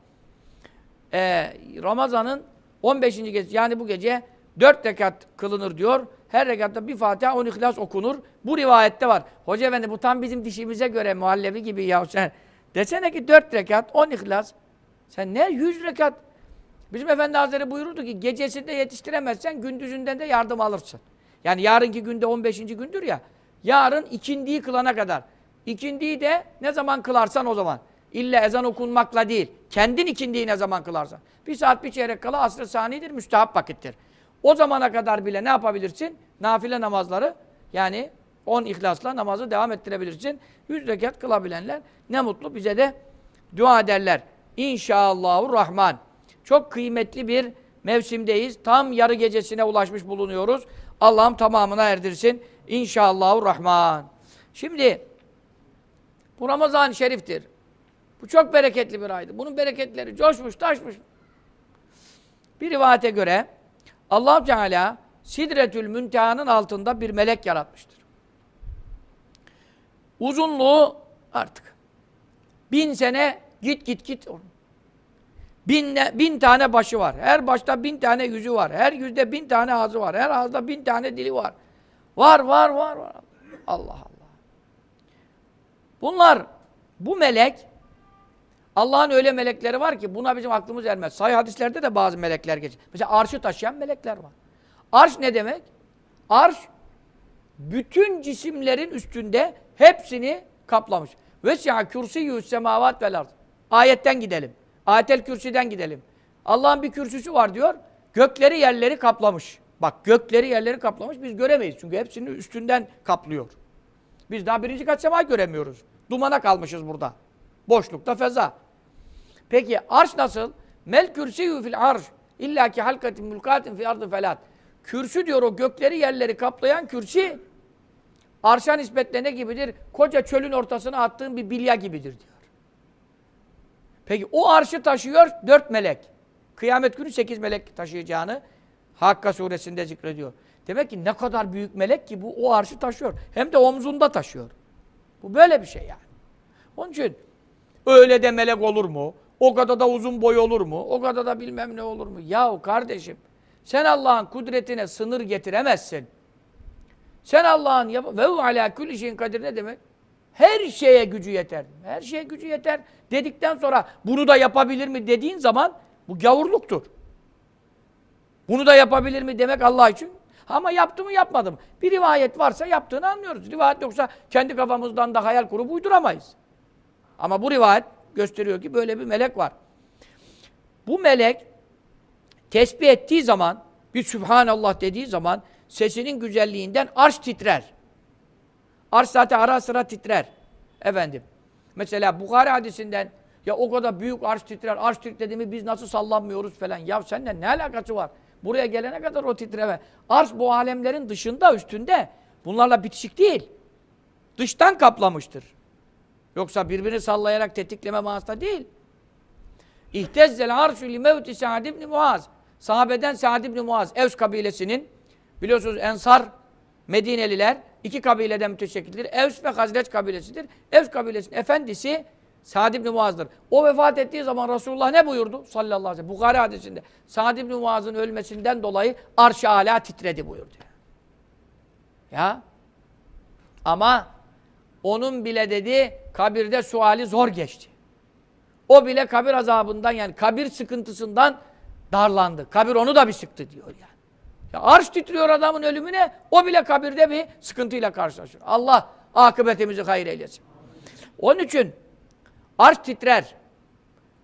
Ee, Ramazan'ın 15. gecesi yani bu gece Dört rekat kılınır diyor. Her rekatta bir Fatiha, on İhlas okunur. Bu rivayette var. Hoca efendi bu tam bizim dişimize göre muhallebi gibi ya. Sen, desene ki dört rekat, on İhlas. Sen ne yüz rekat? Bizim efendi hazretleri buyururdu ki gecesinde yetiştiremezsen gündüzünden de yardım alırsın. Yani yarınki günde on beşinci gündür ya. Yarın ikindiyi kılana kadar. İkindiyi de ne zaman kılarsan o zaman. İlla ezan okunmakla değil. Kendin ikindiyi ne zaman kılarsan. Bir saat bir çeyrek kala asr-ı sanidir, müstahap vakittir. O zamana kadar bile ne yapabilirsin? Nafile namazları yani 10 ihlasla namazı devam ettirebilirsin. 100 rekat kılabilenler ne mutlu bize de dua ederler. İnşallahü Rahman. Çok kıymetli bir mevsimdeyiz. Tam yarı gecesine ulaşmış bulunuyoruz. Allah'ım tamamına erdirsin. İnşallahü Rahman. Şimdi bu Ramazan-ı Şerif'tir. Bu çok bereketli bir aydı. Bunun bereketleri coşmuş, taşmış. Bir rivayete göre allah Teala Sidretül Münteha'nın altında bir melek yaratmıştır. Uzunluğu artık bin sene git git git onun. Bin, bin tane başı var. Her başta bin tane yüzü var. Her yüzde bin tane ağzı var. Her ağızda bin tane dili var. Var, var, var, var. Allah Allah. Bunlar, bu melek Allah'ın öyle melekleri var ki buna bizim aklımız ermez. Sayı hadislerde de bazı melekler geçer. Mesela arşı taşıyan melekler var. Arş ne demek? Arş bütün cisimlerin üstünde hepsini kaplamış. Vesiha kürsiyyü semavat vel ard. Ayetten gidelim. Ayetel kürsiden gidelim. Allah'ın bir kürsüsü var diyor. Gökleri yerleri kaplamış. Bak gökleri yerleri kaplamış biz göremeyiz. Çünkü hepsini üstünden kaplıyor. Biz daha birinci kat sema göremiyoruz. Dumana kalmışız burada. Boşlukta feza. Peki arş nasıl? Mel kürsiyü fil arş. İlla ki halkatin mulkatin fi ardı felat. Kürsü diyor o gökleri yerleri kaplayan kürsi arşa nispetle ne gibidir? Koca çölün ortasına attığın bir bilya gibidir diyor. Peki o arşı taşıyor dört melek. Kıyamet günü sekiz melek taşıyacağını Hakka suresinde zikrediyor. Demek ki ne kadar büyük melek ki bu o arşı taşıyor. Hem de omzunda taşıyor. Bu böyle bir şey yani. Onun için öyle de melek olur mu? O kadar da uzun boy olur mu? O kadar da bilmem ne olur mu? Yahu kardeşim sen Allah'ın kudretine sınır getiremezsin. Sen Allah'ın ve ala kulli şeyin kadir ne demek? Her şeye gücü yeter. Her şeye gücü yeter dedikten sonra bunu da yapabilir mi dediğin zaman bu gavurluktur. Bunu da yapabilir mi demek Allah için ama yaptı mı yapmadı mı? Bir rivayet varsa yaptığını anlıyoruz. Rivayet yoksa kendi kafamızdan da hayal kurup uyduramayız. Ama bu rivayet gösteriyor ki böyle bir melek var. Bu melek tesbih ettiği zaman, bir Sübhanallah dediği zaman sesinin güzelliğinden arş titrer. Arş zaten ara sıra titrer. Efendim. Mesela Bukhari hadisinden ya o kadar büyük arş titrer, arş titredi mi biz nasıl sallanmıyoruz falan. Ya senden ne alakası var? Buraya gelene kadar o titreme. Arş bu alemlerin dışında, üstünde. Bunlarla bitişik değil. Dıştan kaplamıştır. Yoksa birbirini sallayarak tetikleme manasında değil. İhtezzel arşu li mevti Sa'd ibn Muaz. Sahabeden Sa'd ibn Muaz, Evs kabilesinin biliyorsunuz Ensar Medineliler iki kabileden müteşekkildir. Evs ve Hazreç kabilesidir. Evs kabilesinin efendisi Sa'd ibn Muaz'dır. O vefat ettiği zaman Resulullah ne buyurdu? Sallallahu aleyhi ve sellem. Bukhari hadisinde. Sa'd ibn Muaz'ın ölmesinden dolayı arş-ı ala titredi buyurdu. Ya. Ama onun bile dedi kabirde suali zor geçti. O bile kabir azabından yani kabir sıkıntısından darlandı. Kabir onu da bir sıktı diyor yani. Ya arş titriyor adamın ölümüne, o bile kabirde bir sıkıntıyla karşılaşıyor. Allah akıbetimizi hayır eylesin. Onun için arş titrer.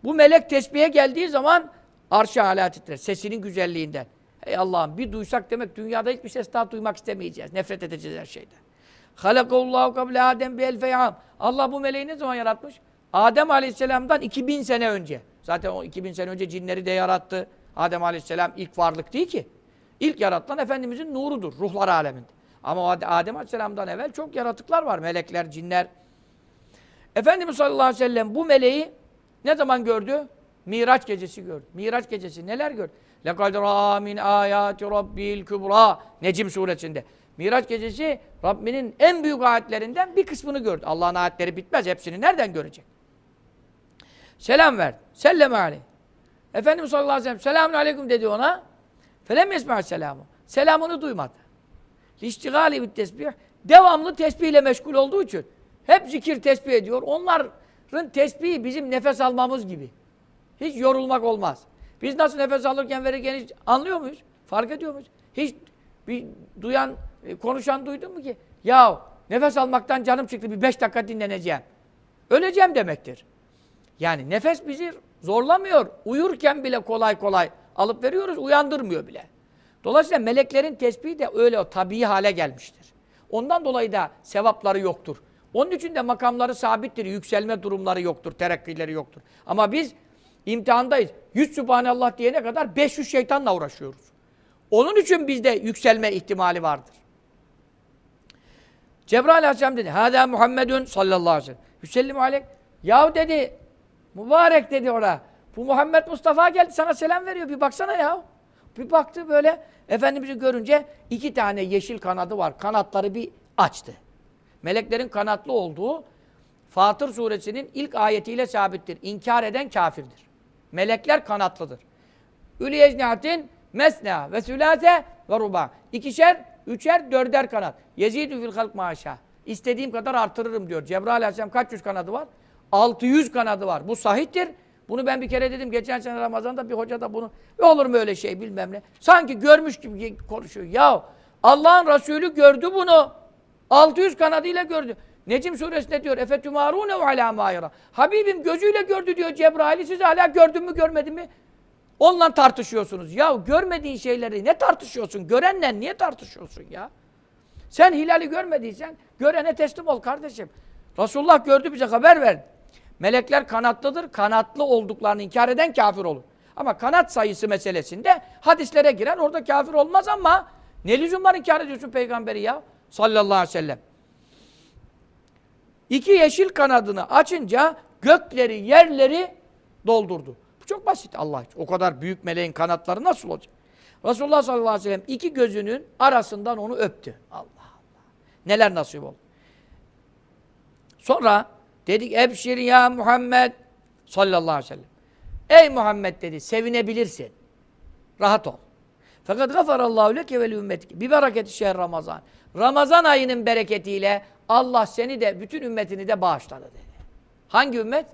Bu melek tesbihe geldiği zaman arş-ı titrer. Sesinin güzelliğinden. Ey Allah'ım bir duysak demek dünyada hiçbir ses daha duymak istemeyeceğiz. Nefret edeceğiz her şeyden. Halakallahu kable Adem bi elfe Allah bu meleği ne zaman yaratmış? Adem Aleyhisselam'dan 2000 sene önce. Zaten o 2000 sene önce cinleri de yarattı. Adem Aleyhisselam ilk varlık değil ki. İlk yaratılan Efendimizin nurudur ruhlar aleminde. Ama Adem Aleyhisselam'dan evvel çok yaratıklar var. Melekler, cinler. Efendimiz sallallahu aleyhi ve sellem bu meleği ne zaman gördü? Miraç gecesi gördü. Miraç gecesi neler gördü? لَقَدْ رَا مِنْ آيَاتِ رَبِّ الْكُبْرَى Necim suresinde. Miraç gecesi Rabbinin en büyük ayetlerinden bir kısmını gördü. Allah'ın ayetleri bitmez. Hepsini nereden görecek? Selam verdi. Sellem aleyh. Efendimiz sallallahu aleyhi ve sellem selamun aleyküm dedi ona. Felem yesme'e selamı. Selamını duymadı. Liştigali bit tesbih. Devamlı tesbihle meşgul olduğu için hep zikir tesbih ediyor. Onların tesbihi bizim nefes almamız gibi. Hiç yorulmak olmaz. Biz nasıl nefes alırken verirken hiç anlıyor muyuz? Fark ediyor muyuz? Hiç bir duyan e, konuşan duydun mu ki? Ya nefes almaktan canım çıktı bir beş dakika dinleneceğim. Öleceğim demektir. Yani nefes bizi zorlamıyor. Uyurken bile kolay kolay alıp veriyoruz, uyandırmıyor bile. Dolayısıyla meleklerin tesbihi de öyle o tabii hale gelmiştir. Ondan dolayı da sevapları yoktur. Onun için de makamları sabittir, yükselme durumları yoktur, terakkileri yoktur. Ama biz imtihandayız. 100 Sübhanallah diyene kadar 500 şeytanla uğraşıyoruz. Onun için bizde yükselme ihtimali vardır. Cebrail Aleyhisselam dedi. Hâdâ Muhammedun sallallahu aleyhi ve sellem. Hüsellimu aleyk. Yahu dedi. Mübarek dedi ona. Bu Muhammed Mustafa geldi sana selam veriyor. Bir baksana ya. Bir baktı böyle. Efendimiz'i görünce iki tane yeşil kanadı var. Kanatları bir açtı. Meleklerin kanatlı olduğu Fatır suresinin ilk ayetiyle sabittir. İnkar eden kafirdir. Melekler kanatlıdır. Üliyecniatin mesna ve sülase ve ruba. İkişer Üçer, dörder kanat. Yezidü fil halk maşa. İstediğim kadar artırırım diyor. Cebrail Aleyhisselam kaç yüz kanadı var? 600 kanadı var. Bu sahiptir. Bunu ben bir kere dedim. Geçen sene Ramazan'da bir hoca da bunu e olur mu öyle şey bilmem ne. Sanki görmüş gibi konuşuyor. Ya Allah'ın Resulü gördü bunu. 600 kanadıyla gördü. Necim suresinde diyor Efe tümarûne ve alâ Habibim gözüyle gördü diyor Cebrail'i. Siz hala gördün mü görmedin mi? Onunla tartışıyorsunuz. Ya görmediğin şeyleri ne tartışıyorsun? Görenle niye tartışıyorsun ya? Sen hilali görmediysen görene teslim ol kardeşim. Resulullah gördü bize haber ver. Melekler kanatlıdır. Kanatlı olduklarını inkar eden kafir olur. Ama kanat sayısı meselesinde hadislere giren Orada kafir olmaz ama ne lüzum var inkar ediyorsun peygamberi ya? Sallallahu aleyhi ve sellem. İki yeşil kanadını açınca gökleri yerleri doldurdu çok basit Allah için. O kadar büyük meleğin kanatları nasıl olacak? Resulullah sallallahu aleyhi ve sellem iki gözünün arasından onu öptü. Allah Allah. Neler nasip oldu. Sonra dedik ebşir ya Muhammed sallallahu aleyhi ve sellem. Ey Muhammed dedi sevinebilirsin. Rahat ol. Fakat gafarallahu leke ve ümmetike. Bir bereketi şehir Ramazan. Ramazan ayının bereketiyle Allah seni de bütün ümmetini de bağışladı dedi. Hangi ümmet?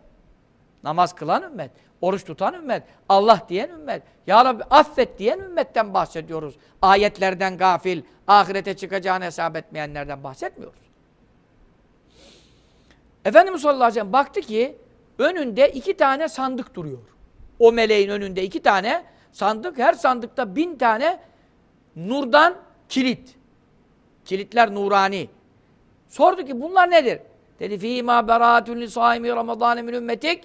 Namaz kılan ümmet. Oruç tutan ümmet, Allah diyen ümmet, Ya Rabbi affet diyen ümmetten bahsediyoruz. Ayetlerden gafil, ahirete çıkacağını hesap etmeyenlerden bahsetmiyoruz. Efendimiz sallallahu aleyhi ve sellem baktı ki önünde iki tane sandık duruyor. O meleğin önünde iki tane sandık. Her sandıkta bin tane nurdan kilit. Kilitler nurani. Sordu ki bunlar nedir? Dedi fîmâ berâtun li sâimi ramazâne min ümmetik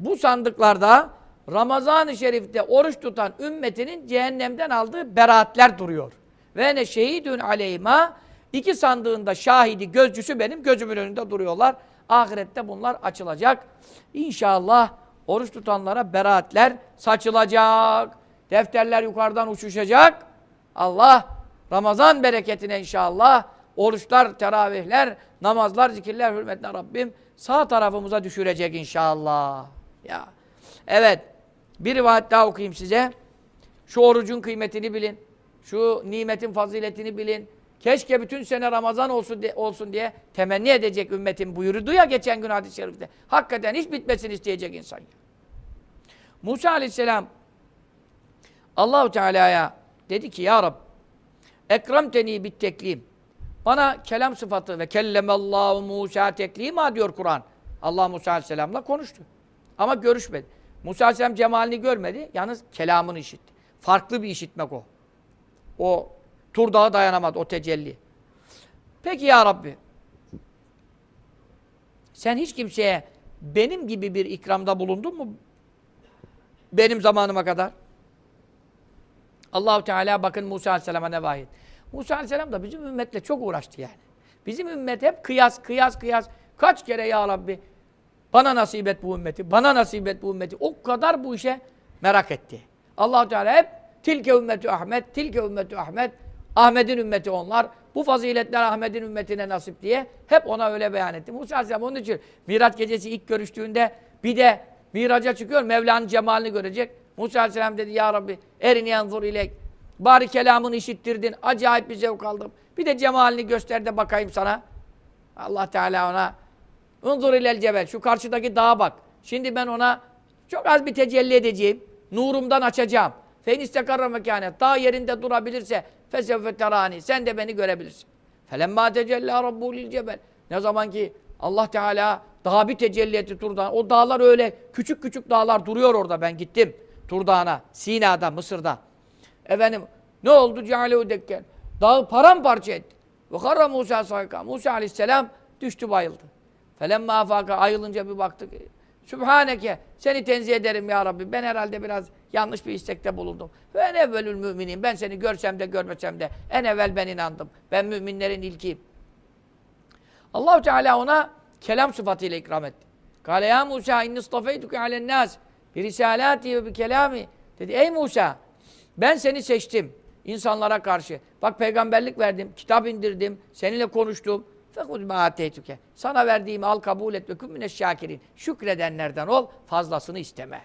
bu sandıklarda Ramazan-ı Şerif'te oruç tutan ümmetinin cehennemden aldığı beraatler duruyor. Ve ne şehidün aleyma iki sandığında şahidi, gözcüsü benim gözümün önünde duruyorlar. Ahirette bunlar açılacak. İnşallah oruç tutanlara beraatler saçılacak. Defterler yukarıdan uçuşacak. Allah Ramazan bereketine inşallah oruçlar, teravihler, namazlar, zikirler hürmetine Rabbim sağ tarafımıza düşürecek inşallah. Ya. Evet. Bir rivayet daha okuyayım size. Şu orucun kıymetini bilin. Şu nimetin faziletini bilin. Keşke bütün sene Ramazan olsun, de, olsun diye temenni edecek ümmetin buyurdu ya geçen gün hadis-i şerifte. Hakikaten hiç bitmesin isteyecek insan. Musa aleyhisselam Allahu Teala'ya dedi ki ya Rab ekremteni bit teklim. Bana kelam sıfatı ve kellemallahu Musa teklima diyor Kur'an. Allah Musa aleyhisselamla konuştu. Ama görüşmedi. Musa Aleyhisselam cemalini görmedi. Yalnız kelamını işitti. Farklı bir işitmek o. O Tur Dağı dayanamadı o tecelli. Peki ya Rabbi. Sen hiç kimseye benim gibi bir ikramda bulundun mu? Benim zamanıma kadar. Allahu Teala bakın Musa Aleyhisselam'a ne vahyet. Musa Aleyhisselam da bizim ümmetle çok uğraştı yani. Bizim ümmet hep kıyas, kıyas, kıyas. Kaç kere ya Rabbi bana nasip et bu ümmeti, bana nasip et bu ümmeti. O kadar bu işe merak etti. allah Teala hep tilke ümmeti Ahmet, tilke ümmeti Ahmet, Ahmet'in ümmeti onlar. Bu faziletler Ahmet'in ümmetine nasip diye hep ona öyle beyan etti. Musa Aleyhisselam onun için Miraç gecesi ilk görüştüğünde bir de Miraç'a çıkıyor, Mevla'nın cemalini görecek. Musa Aleyhisselam dedi, Ya Rabbi erini yanzur ilek, bari kelamını işittirdin, acayip bir zevk aldım. Bir de cemalini göster de bakayım sana. Allah Teala ona Unzur ilel cebel. Şu karşıdaki dağa bak. Şimdi ben ona çok az bir tecelli edeceğim. Nurumdan açacağım. Fein istekarra mekâne. Dağ yerinde durabilirse fesevfe terani. Sen de beni görebilirsin. Felemmâ tecellâ rabbu lil cebel. Ne zaman ki Allah Teala daha bir tecelli etti Tur O dağlar öyle küçük küçük dağlar duruyor orada. Ben gittim Tur Dağı'na. Sina'da, Mısır'da. Efendim ne oldu? Cealehu dekken. Dağı paramparça etti. Ve karra Musa sayka. Musa aleyhisselam düştü bayıldı. Felemma afaka ayılınca bir baktık. Sübhaneke seni tenzih ederim ya Rabbi. Ben herhalde biraz yanlış bir istekte bulundum. Ve en evvelül müminim. Ben seni görsem de görmesem de en evvel ben inandım. Ben müminlerin ilkiyim. allah Teala ona kelam sıfatıyla ikram etti. Kale ya Musa inni alen alennâs bir risalati ve bir kelami. Dedi ey Musa ben seni seçtim insanlara karşı. Bak peygamberlik verdim, kitap indirdim, seninle konuştum. Fekul mâteytüke. Sana verdiğimi al kabul et ve kün mineşşâkirin. Şükredenlerden ol, fazlasını isteme.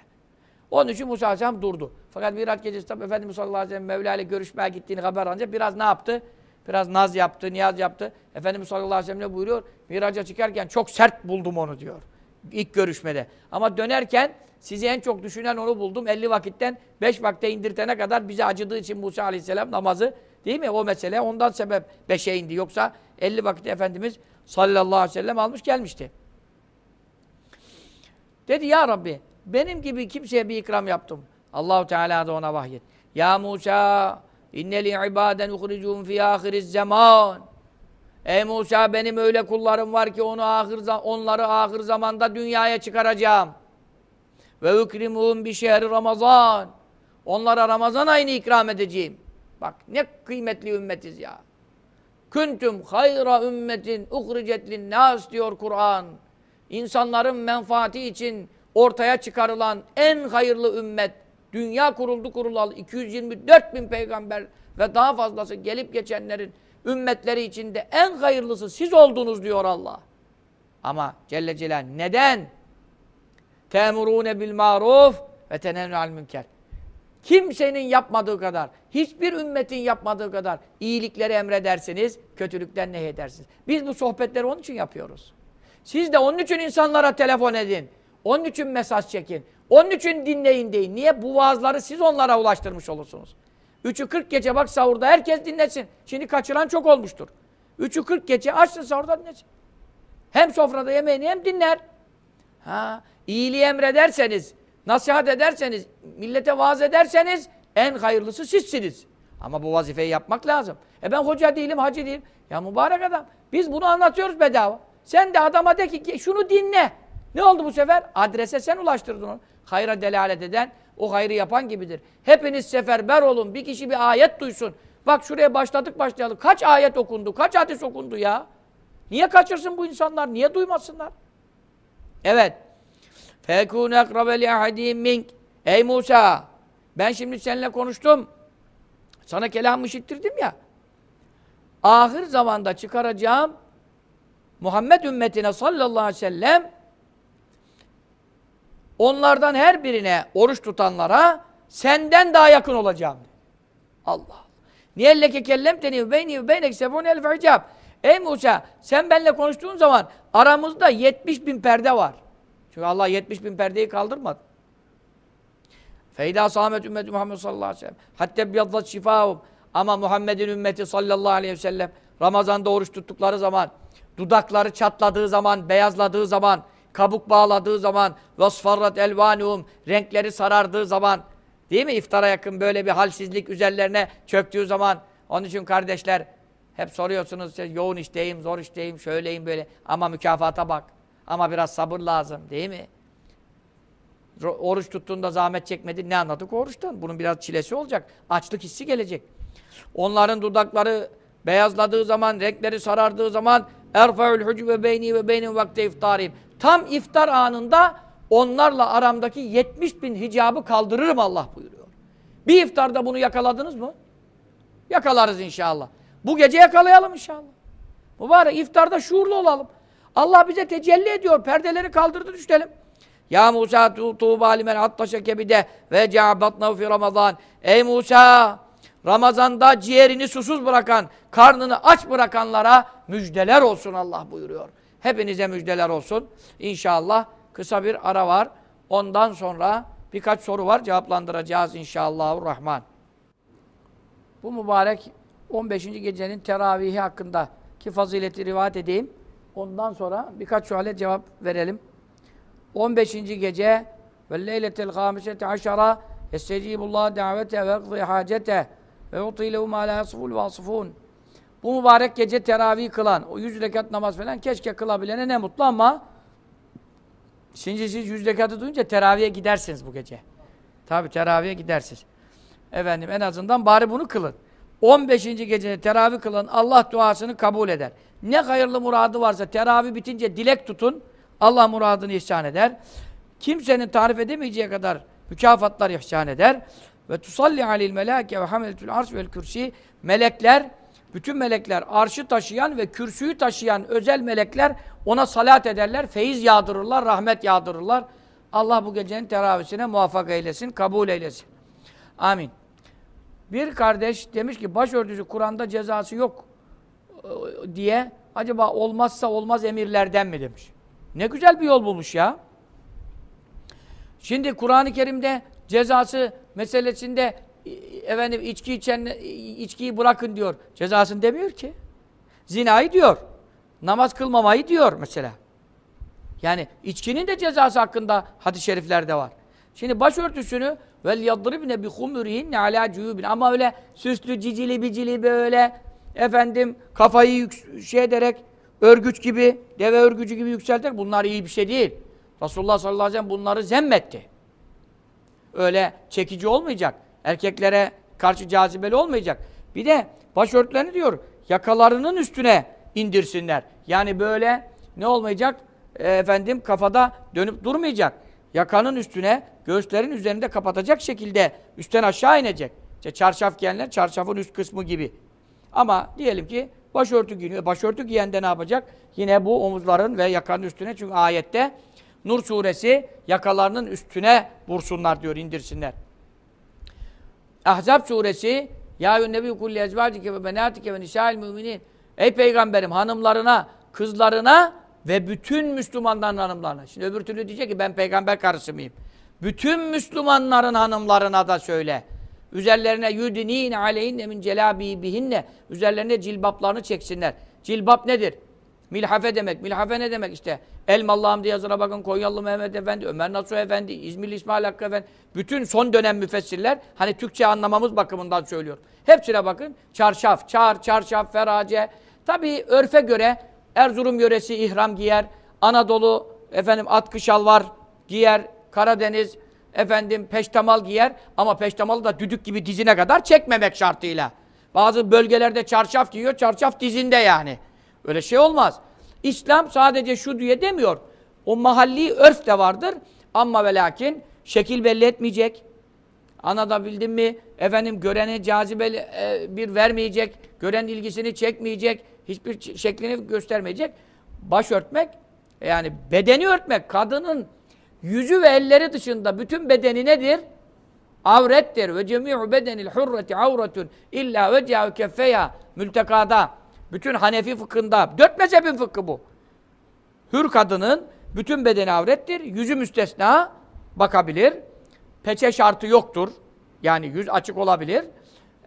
Onun için Musa Aleyhisselam durdu. Fakat Miraç gecesi tabi Efendimiz sallallahu aleyhi ve sellem Mevla ile görüşmeye gittiğini haber alınca biraz ne yaptı? Biraz naz yaptı, niyaz yaptı. Efendimiz sallallahu aleyhi ve sellem ne buyuruyor? Miraca çıkarken çok sert buldum onu diyor. İlk görüşmede. Ama dönerken sizi en çok düşünen onu buldum. 50 vakitten 5 vakte indirtene kadar bize acıdığı için Musa aleyhisselam namazı Değil mi? O mesele ondan sebep beşe indi. Yoksa 50 vakit Efendimiz sallallahu aleyhi ve sellem almış gelmişti. Dedi ya Rabbi benim gibi kimseye bir ikram yaptım. Allahu Teala da ona vahyet. Ya Musa inneli ibaden uhricum fi ahiriz zaman. Ey Musa benim öyle kullarım var ki onu ahir onları ahir zamanda dünyaya çıkaracağım. Ve ukrimuhum bir şehri Ramazan. Onlara Ramazan ayını ikram edeceğim. Bak ne kıymetli ümmetiz ya. Küntüm hayra ümmetin uhricet nas diyor Kur'an. İnsanların menfaati için ortaya çıkarılan en hayırlı ümmet. Dünya kuruldu kurulalı 224 bin peygamber ve daha fazlası gelip geçenlerin ümmetleri içinde en hayırlısı siz oldunuz diyor Allah. Ama Celle Celal neden? Temurune bil maruf ve tenennu al münker. Kimsenin yapmadığı kadar, hiçbir ümmetin yapmadığı kadar iyilikleri emredersiniz, kötülükten ne edersiniz? Biz bu sohbetleri onun için yapıyoruz. Siz de onun için insanlara telefon edin. Onun için mesaj çekin. Onun için dinleyin deyin. Niye? Bu vaazları siz onlara ulaştırmış olursunuz. Üçü kırk gece bak sahurda herkes dinlesin. Şimdi kaçıran çok olmuştur. Üçü kırk gece açsın sahurda dinlesin. Hem sofrada yemeğini hem dinler. Ha, iyiliği emrederseniz, Nasihat ederseniz, millete vaaz ederseniz en hayırlısı sizsiniz. Ama bu vazifeyi yapmak lazım. E ben hoca değilim, hacı değilim. Ya mübarek adam. Biz bunu anlatıyoruz bedava. Sen de adama de ki şunu dinle. Ne oldu bu sefer? Adrese sen ulaştırdın onu. Hayra delalet eden o hayrı yapan gibidir. Hepiniz seferber olun. Bir kişi bir ayet duysun. Bak şuraya başladık başlayalım. Kaç ayet okundu? Kaç hadis okundu ya? Niye kaçırsın bu insanlar? Niye duymasınlar? Evet. فَيَكُونَ اَقْرَبَ لِيَحَد۪يمٍ mink. Ey Musa! Ben şimdi seninle konuştum. Sana kelam işittirdim ya. Ahir zamanda çıkaracağım Muhammed ümmetine sallallahu aleyhi ve sellem onlardan her birine oruç tutanlara senden daha yakın olacağım. Allah. Niye leke kellemteni ve beyni ve beynek sebun el Ey Musa sen benimle konuştuğun zaman aramızda 70 bin perde var. Çünkü Allah 70 bin perdeyi kaldırmadı. Feyda sahmet ümmeti Muhammed sallallahu aleyhi ve sellem. Hatta biyaddat şifahum. Ama Muhammed'in ümmeti sallallahu aleyhi ve sellem Ramazan'da oruç tuttukları zaman, dudakları çatladığı zaman, beyazladığı zaman, kabuk bağladığı zaman, vasfarrat elvanum, renkleri sarardığı zaman, değil mi iftara yakın böyle bir halsizlik üzerlerine çöktüğü zaman, onun için kardeşler hep soruyorsunuz, siz yoğun işteyim, zor işteyim, şöyleyim böyle ama mükafata bak. Ama biraz sabır lazım değil mi? Oruç tuttuğunda zahmet çekmedi, Ne anladık oruçtan? Bunun biraz çilesi olacak. Açlık hissi gelecek. Onların dudakları beyazladığı zaman, renkleri sarardığı zaman erfa'ül hücü beyni ve beynin vakti iftarim. Tam iftar anında onlarla aramdaki 70 bin hicabı kaldırırım Allah buyuruyor. Bir iftarda bunu yakaladınız mı? Yakalarız inşallah. Bu gece yakalayalım inşallah. Bu var, iftarda şuurlu olalım. Allah bize tecelli ediyor. Perdeleri kaldırdı düştelim. Ya Musa tuğba limen attaşa kebide ve ceabatnahu fi Ramazan. Ey Musa! Ramazanda ciğerini susuz bırakan, karnını aç bırakanlara müjdeler olsun Allah buyuruyor. Hepinize müjdeler olsun. İnşallah kısa bir ara var. Ondan sonra birkaç soru var cevaplandıracağız inşallah rahman. Bu mübarek 15. gecenin teravihi hakkındaki fazileti rivayet edeyim. Ondan sonra birkaç suale cevap verelim. 15. gece ve leyletel hamisete aşara estecibullah davete ve kzi hacete ve utilehu ma la yasful vasfun bu mübarek gece teravih kılan, o yüz rekat namaz falan keşke kılabilene ne mutlu ama şimdi siz yüz rekatı duyunca teraviye gidersiniz bu gece. Tabi teraviye gidersiniz. Efendim en azından bari bunu kılın. 15. gecede teravih kılan Allah duasını kabul eder. Ne hayırlı muradı varsa teravih bitince dilek tutun. Allah muradını ihsan eder. Kimsenin tarif edemeyeceği kadar mükafatlar ihsan eder. Ve tusalli alil melâke ve hameletül arş vel kürsi. Melekler, bütün melekler arşı taşıyan ve kürsüyü taşıyan özel melekler ona salat ederler, feyiz yağdırırlar, rahmet yağdırırlar. Allah bu gecenin teravisine muvaffak eylesin, kabul eylesin. Amin. Bir kardeş demiş ki başörtüsü Kur'an'da cezası yok ee, diye acaba olmazsa olmaz emirlerden mi demiş. Ne güzel bir yol bulmuş ya. Şimdi Kur'an-ı Kerim'de cezası meselesinde efendim içki içen içkiyi bırakın diyor. Cezasını demiyor ki. Zinayı diyor. Namaz kılmamayı diyor mesela. Yani içkinin de cezası hakkında hadis-i şeriflerde var. Şimdi başörtüsünü Vel yadribne bi humurihinne ala cuyubin. Ama öyle süslü cicili bicili böyle efendim kafayı şey ederek örgüç gibi, deve örgücü gibi yükselterek bunlar iyi bir şey değil. Resulullah sallallahu aleyhi ve sellem bunları zemmetti. Öyle çekici olmayacak. Erkeklere karşı cazibeli olmayacak. Bir de başörtlerini diyor yakalarının üstüne indirsinler. Yani böyle ne olmayacak? E, efendim kafada dönüp durmayacak yakanın üstüne, göğüslerin üzerinde kapatacak şekilde üstten aşağı inecek. İşte çarşaf giyenler çarşafın üst kısmı gibi. Ama diyelim ki başörtü giyiyor. Başörtü giyen de ne yapacak? Yine bu omuzların ve yakanın üstüne. Çünkü ayette Nur suresi yakalarının üstüne vursunlar diyor, indirsinler. Ahzab suresi Ya yünnebi kulli ezvacike ve benatike ve nisa'il müminin Ey peygamberim hanımlarına, kızlarına ve bütün Müslümanların hanımlarına. Şimdi öbür türlü diyecek ki ben peygamber karısı mıyım? Bütün Müslümanların hanımlarına da söyle. Üzerlerine yudinin aleyhinne min celabibihinne. Üzerlerine cilbaplarını çeksinler. Cilbap nedir? Milhafe demek. Milhafe ne demek işte? Elmalı diye yazına bakın, Konyalı Mehmet Efendi, Ömer Nasuh Efendi, İzmirli İsmail Hakkı Efendi. Bütün son dönem müfessirler, hani Türkçe anlamamız bakımından söylüyorum. Hepsine bakın. Çarşaf, çar, çarşaf, ferace. Tabii örfe göre Erzurum yöresi ihram giyer. Anadolu efendim atkı şalvar giyer. Karadeniz efendim peştemal giyer. Ama peştemalı da düdük gibi dizine kadar çekmemek şartıyla. Bazı bölgelerde çarşaf giyiyor. Çarşaf dizinde yani. Öyle şey olmaz. İslam sadece şu diye demiyor. O mahalli örf de vardır. Ama ve lakin şekil belli etmeyecek. bildin mi? Efendim görene cazibeli e, bir vermeyecek. Gören ilgisini çekmeyecek hiçbir şeklini göstermeyecek. Baş örtmek, yani bedeni örtmek, kadının yüzü ve elleri dışında bütün bedeni nedir? Avrettir. Ve cemi'u bedenil hurreti avretun illa vecahu keffeya mültekada. Bütün Hanefi fıkhında, dört mezhebin fıkhı bu. Hür kadının bütün bedeni avrettir, yüzü müstesna bakabilir. Peçe şartı yoktur. Yani yüz açık olabilir.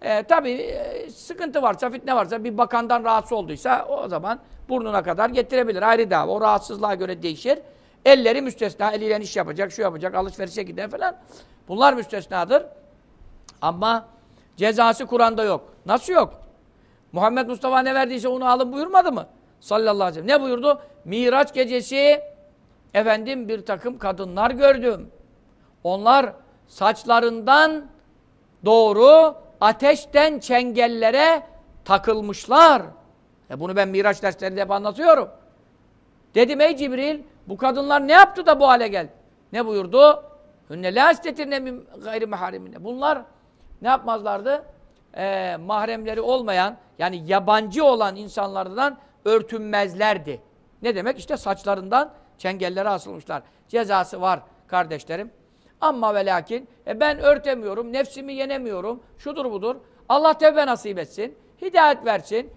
E, tabii e, sıkıntı varsa, fitne varsa, bir bakandan rahatsız olduysa o zaman burnuna kadar getirebilir. Ayrı dava. O rahatsızlığa göre değişir. Elleri müstesna, eliyle iş yapacak, şu yapacak, alışverişe gider falan. Bunlar müstesnadır. Ama cezası Kur'an'da yok. Nasıl yok? Muhammed Mustafa ne verdiyse onu alın buyurmadı mı? Sallallahu aleyhi ve sellem. Ne buyurdu? Miraç gecesi efendim bir takım kadınlar gördüm. Onlar saçlarından doğru ateşten çengellere takılmışlar. E bunu ben Miraç derslerinde hep anlatıyorum. Dedim ey Cibril bu kadınlar ne yaptı da bu hale geldi? Ne buyurdu? Hünne la istetine min gayri mahremine. Bunlar ne yapmazlardı? Ee, mahremleri olmayan yani yabancı olan insanlardan örtünmezlerdi. Ne demek? İşte saçlarından çengellere asılmışlar. Cezası var kardeşlerim. Ama ve lakin e ben örtemiyorum, nefsimi yenemiyorum, şudur budur. Allah tevbe nasip etsin, hidayet versin,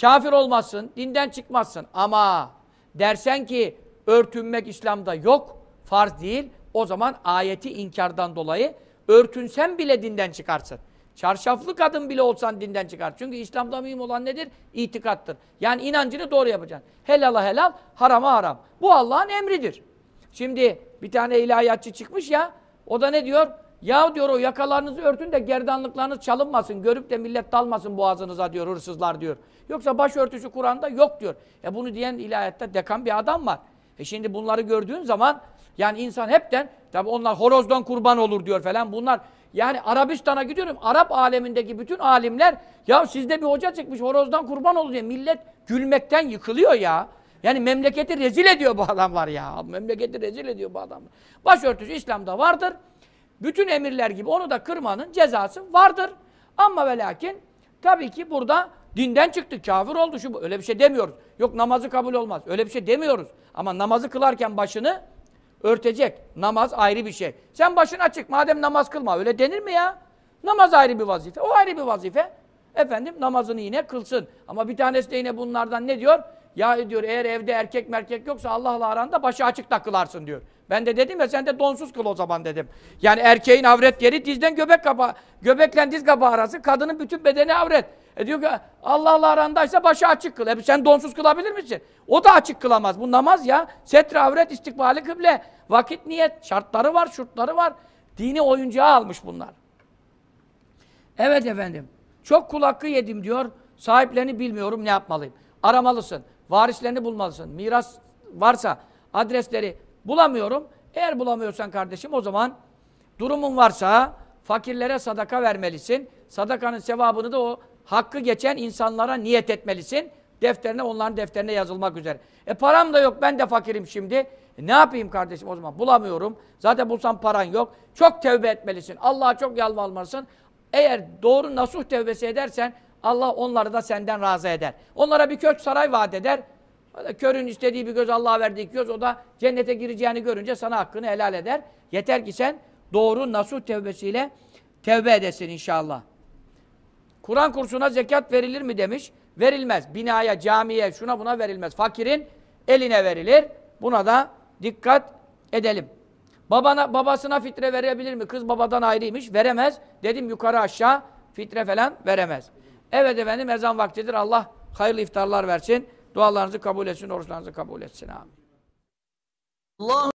kafir olmazsın, dinden çıkmazsın. Ama dersen ki örtünmek İslam'da yok, farz değil, o zaman ayeti inkardan dolayı örtünsen bile dinden çıkarsın. Çarşaflı kadın bile olsan dinden çıkar. Çünkü İslam'da mühim olan nedir? İtikattır. Yani inancını doğru yapacaksın. Helala helal, harama haram. Bu Allah'ın emridir. Şimdi bir tane ilahiyatçı çıkmış ya, o da ne diyor? Ya diyor o yakalarınızı örtün de gerdanlıklarınız çalınmasın, görüp de millet dalmasın boğazınıza diyor hırsızlar diyor. Yoksa başörtüsü Kur'an'da yok diyor. E bunu diyen ilahiyatta dekan bir adam var. E şimdi bunları gördüğün zaman yani insan hepten tabi onlar horozdan kurban olur diyor falan bunlar. Yani Arabistan'a gidiyorum Arap alemindeki bütün alimler ya sizde bir hoca çıkmış horozdan kurban olur diye millet gülmekten yıkılıyor ya. Yani memleketi rezil ediyor bu adamlar ya. Memleketi rezil ediyor bu adamlar. Başörtüsü İslam'da vardır. Bütün emirler gibi onu da kırmanın cezası vardır. Ama ve lakin tabii ki burada dinden çıktı, kafir oldu. Şu, öyle bir şey demiyoruz. Yok namazı kabul olmaz. Öyle bir şey demiyoruz. Ama namazı kılarken başını örtecek. Namaz ayrı bir şey. Sen başını açık madem namaz kılma. Öyle denir mi ya? Namaz ayrı bir vazife. O ayrı bir vazife. Efendim namazını yine kılsın. Ama bir tanesi de yine bunlardan ne diyor? Ya diyor eğer evde erkek merkek yoksa Allah'la aranda başı açık takılarsın diyor. Ben de dedim ya sen de donsuz kıl o zaman dedim. Yani erkeğin avret yeri dizden göbek kaba göbekle diz kabağı arası, kadının bütün bedeni avret. E diyor ki Allah'la arandaysa başı açık kıl. E sen donsuz kılabilir misin? O da açık kılamaz. Bu namaz ya. Setre avret, istikbali kıble. Vakit niyet. Şartları var, şurtları var. Dini oyuncağa almış bunlar. Evet efendim. Çok kul hakkı yedim diyor. Sahiplerini bilmiyorum ne yapmalıyım. Aramalısın. Varislerini bulmalısın. Miras varsa adresleri bulamıyorum. Eğer bulamıyorsan kardeşim o zaman durumun varsa fakirlere sadaka vermelisin. Sadakanın sevabını da o hakkı geçen insanlara niyet etmelisin. Defterine onların defterine yazılmak üzere. E param da yok ben de fakirim şimdi. E, ne yapayım kardeşim o zaman bulamıyorum. Zaten bulsam paran yok. Çok tevbe etmelisin. Allah'a çok yalvarmalısın. Eğer doğru nasuh tevbesi edersen Allah onları da senden razı eder. Onlara bir kök saray vaat eder. Körün istediği bir göz Allah'a verdiği göz o da cennete gireceğini görünce sana hakkını helal eder. Yeter ki sen doğru nasuh tevbesiyle tevbe edesin inşallah. Kur'an kursuna zekat verilir mi demiş. Verilmez. Binaya, camiye, şuna buna verilmez. Fakirin eline verilir. Buna da dikkat edelim. Babana, babasına fitre verebilir mi? Kız babadan ayrıymış. Veremez. Dedim yukarı aşağı fitre falan veremez. Evet efendim ezan vaktidir. Allah hayırlı iftarlar versin. Dualarınızı kabul etsin, oruçlarınızı kabul etsin. Amin. Allah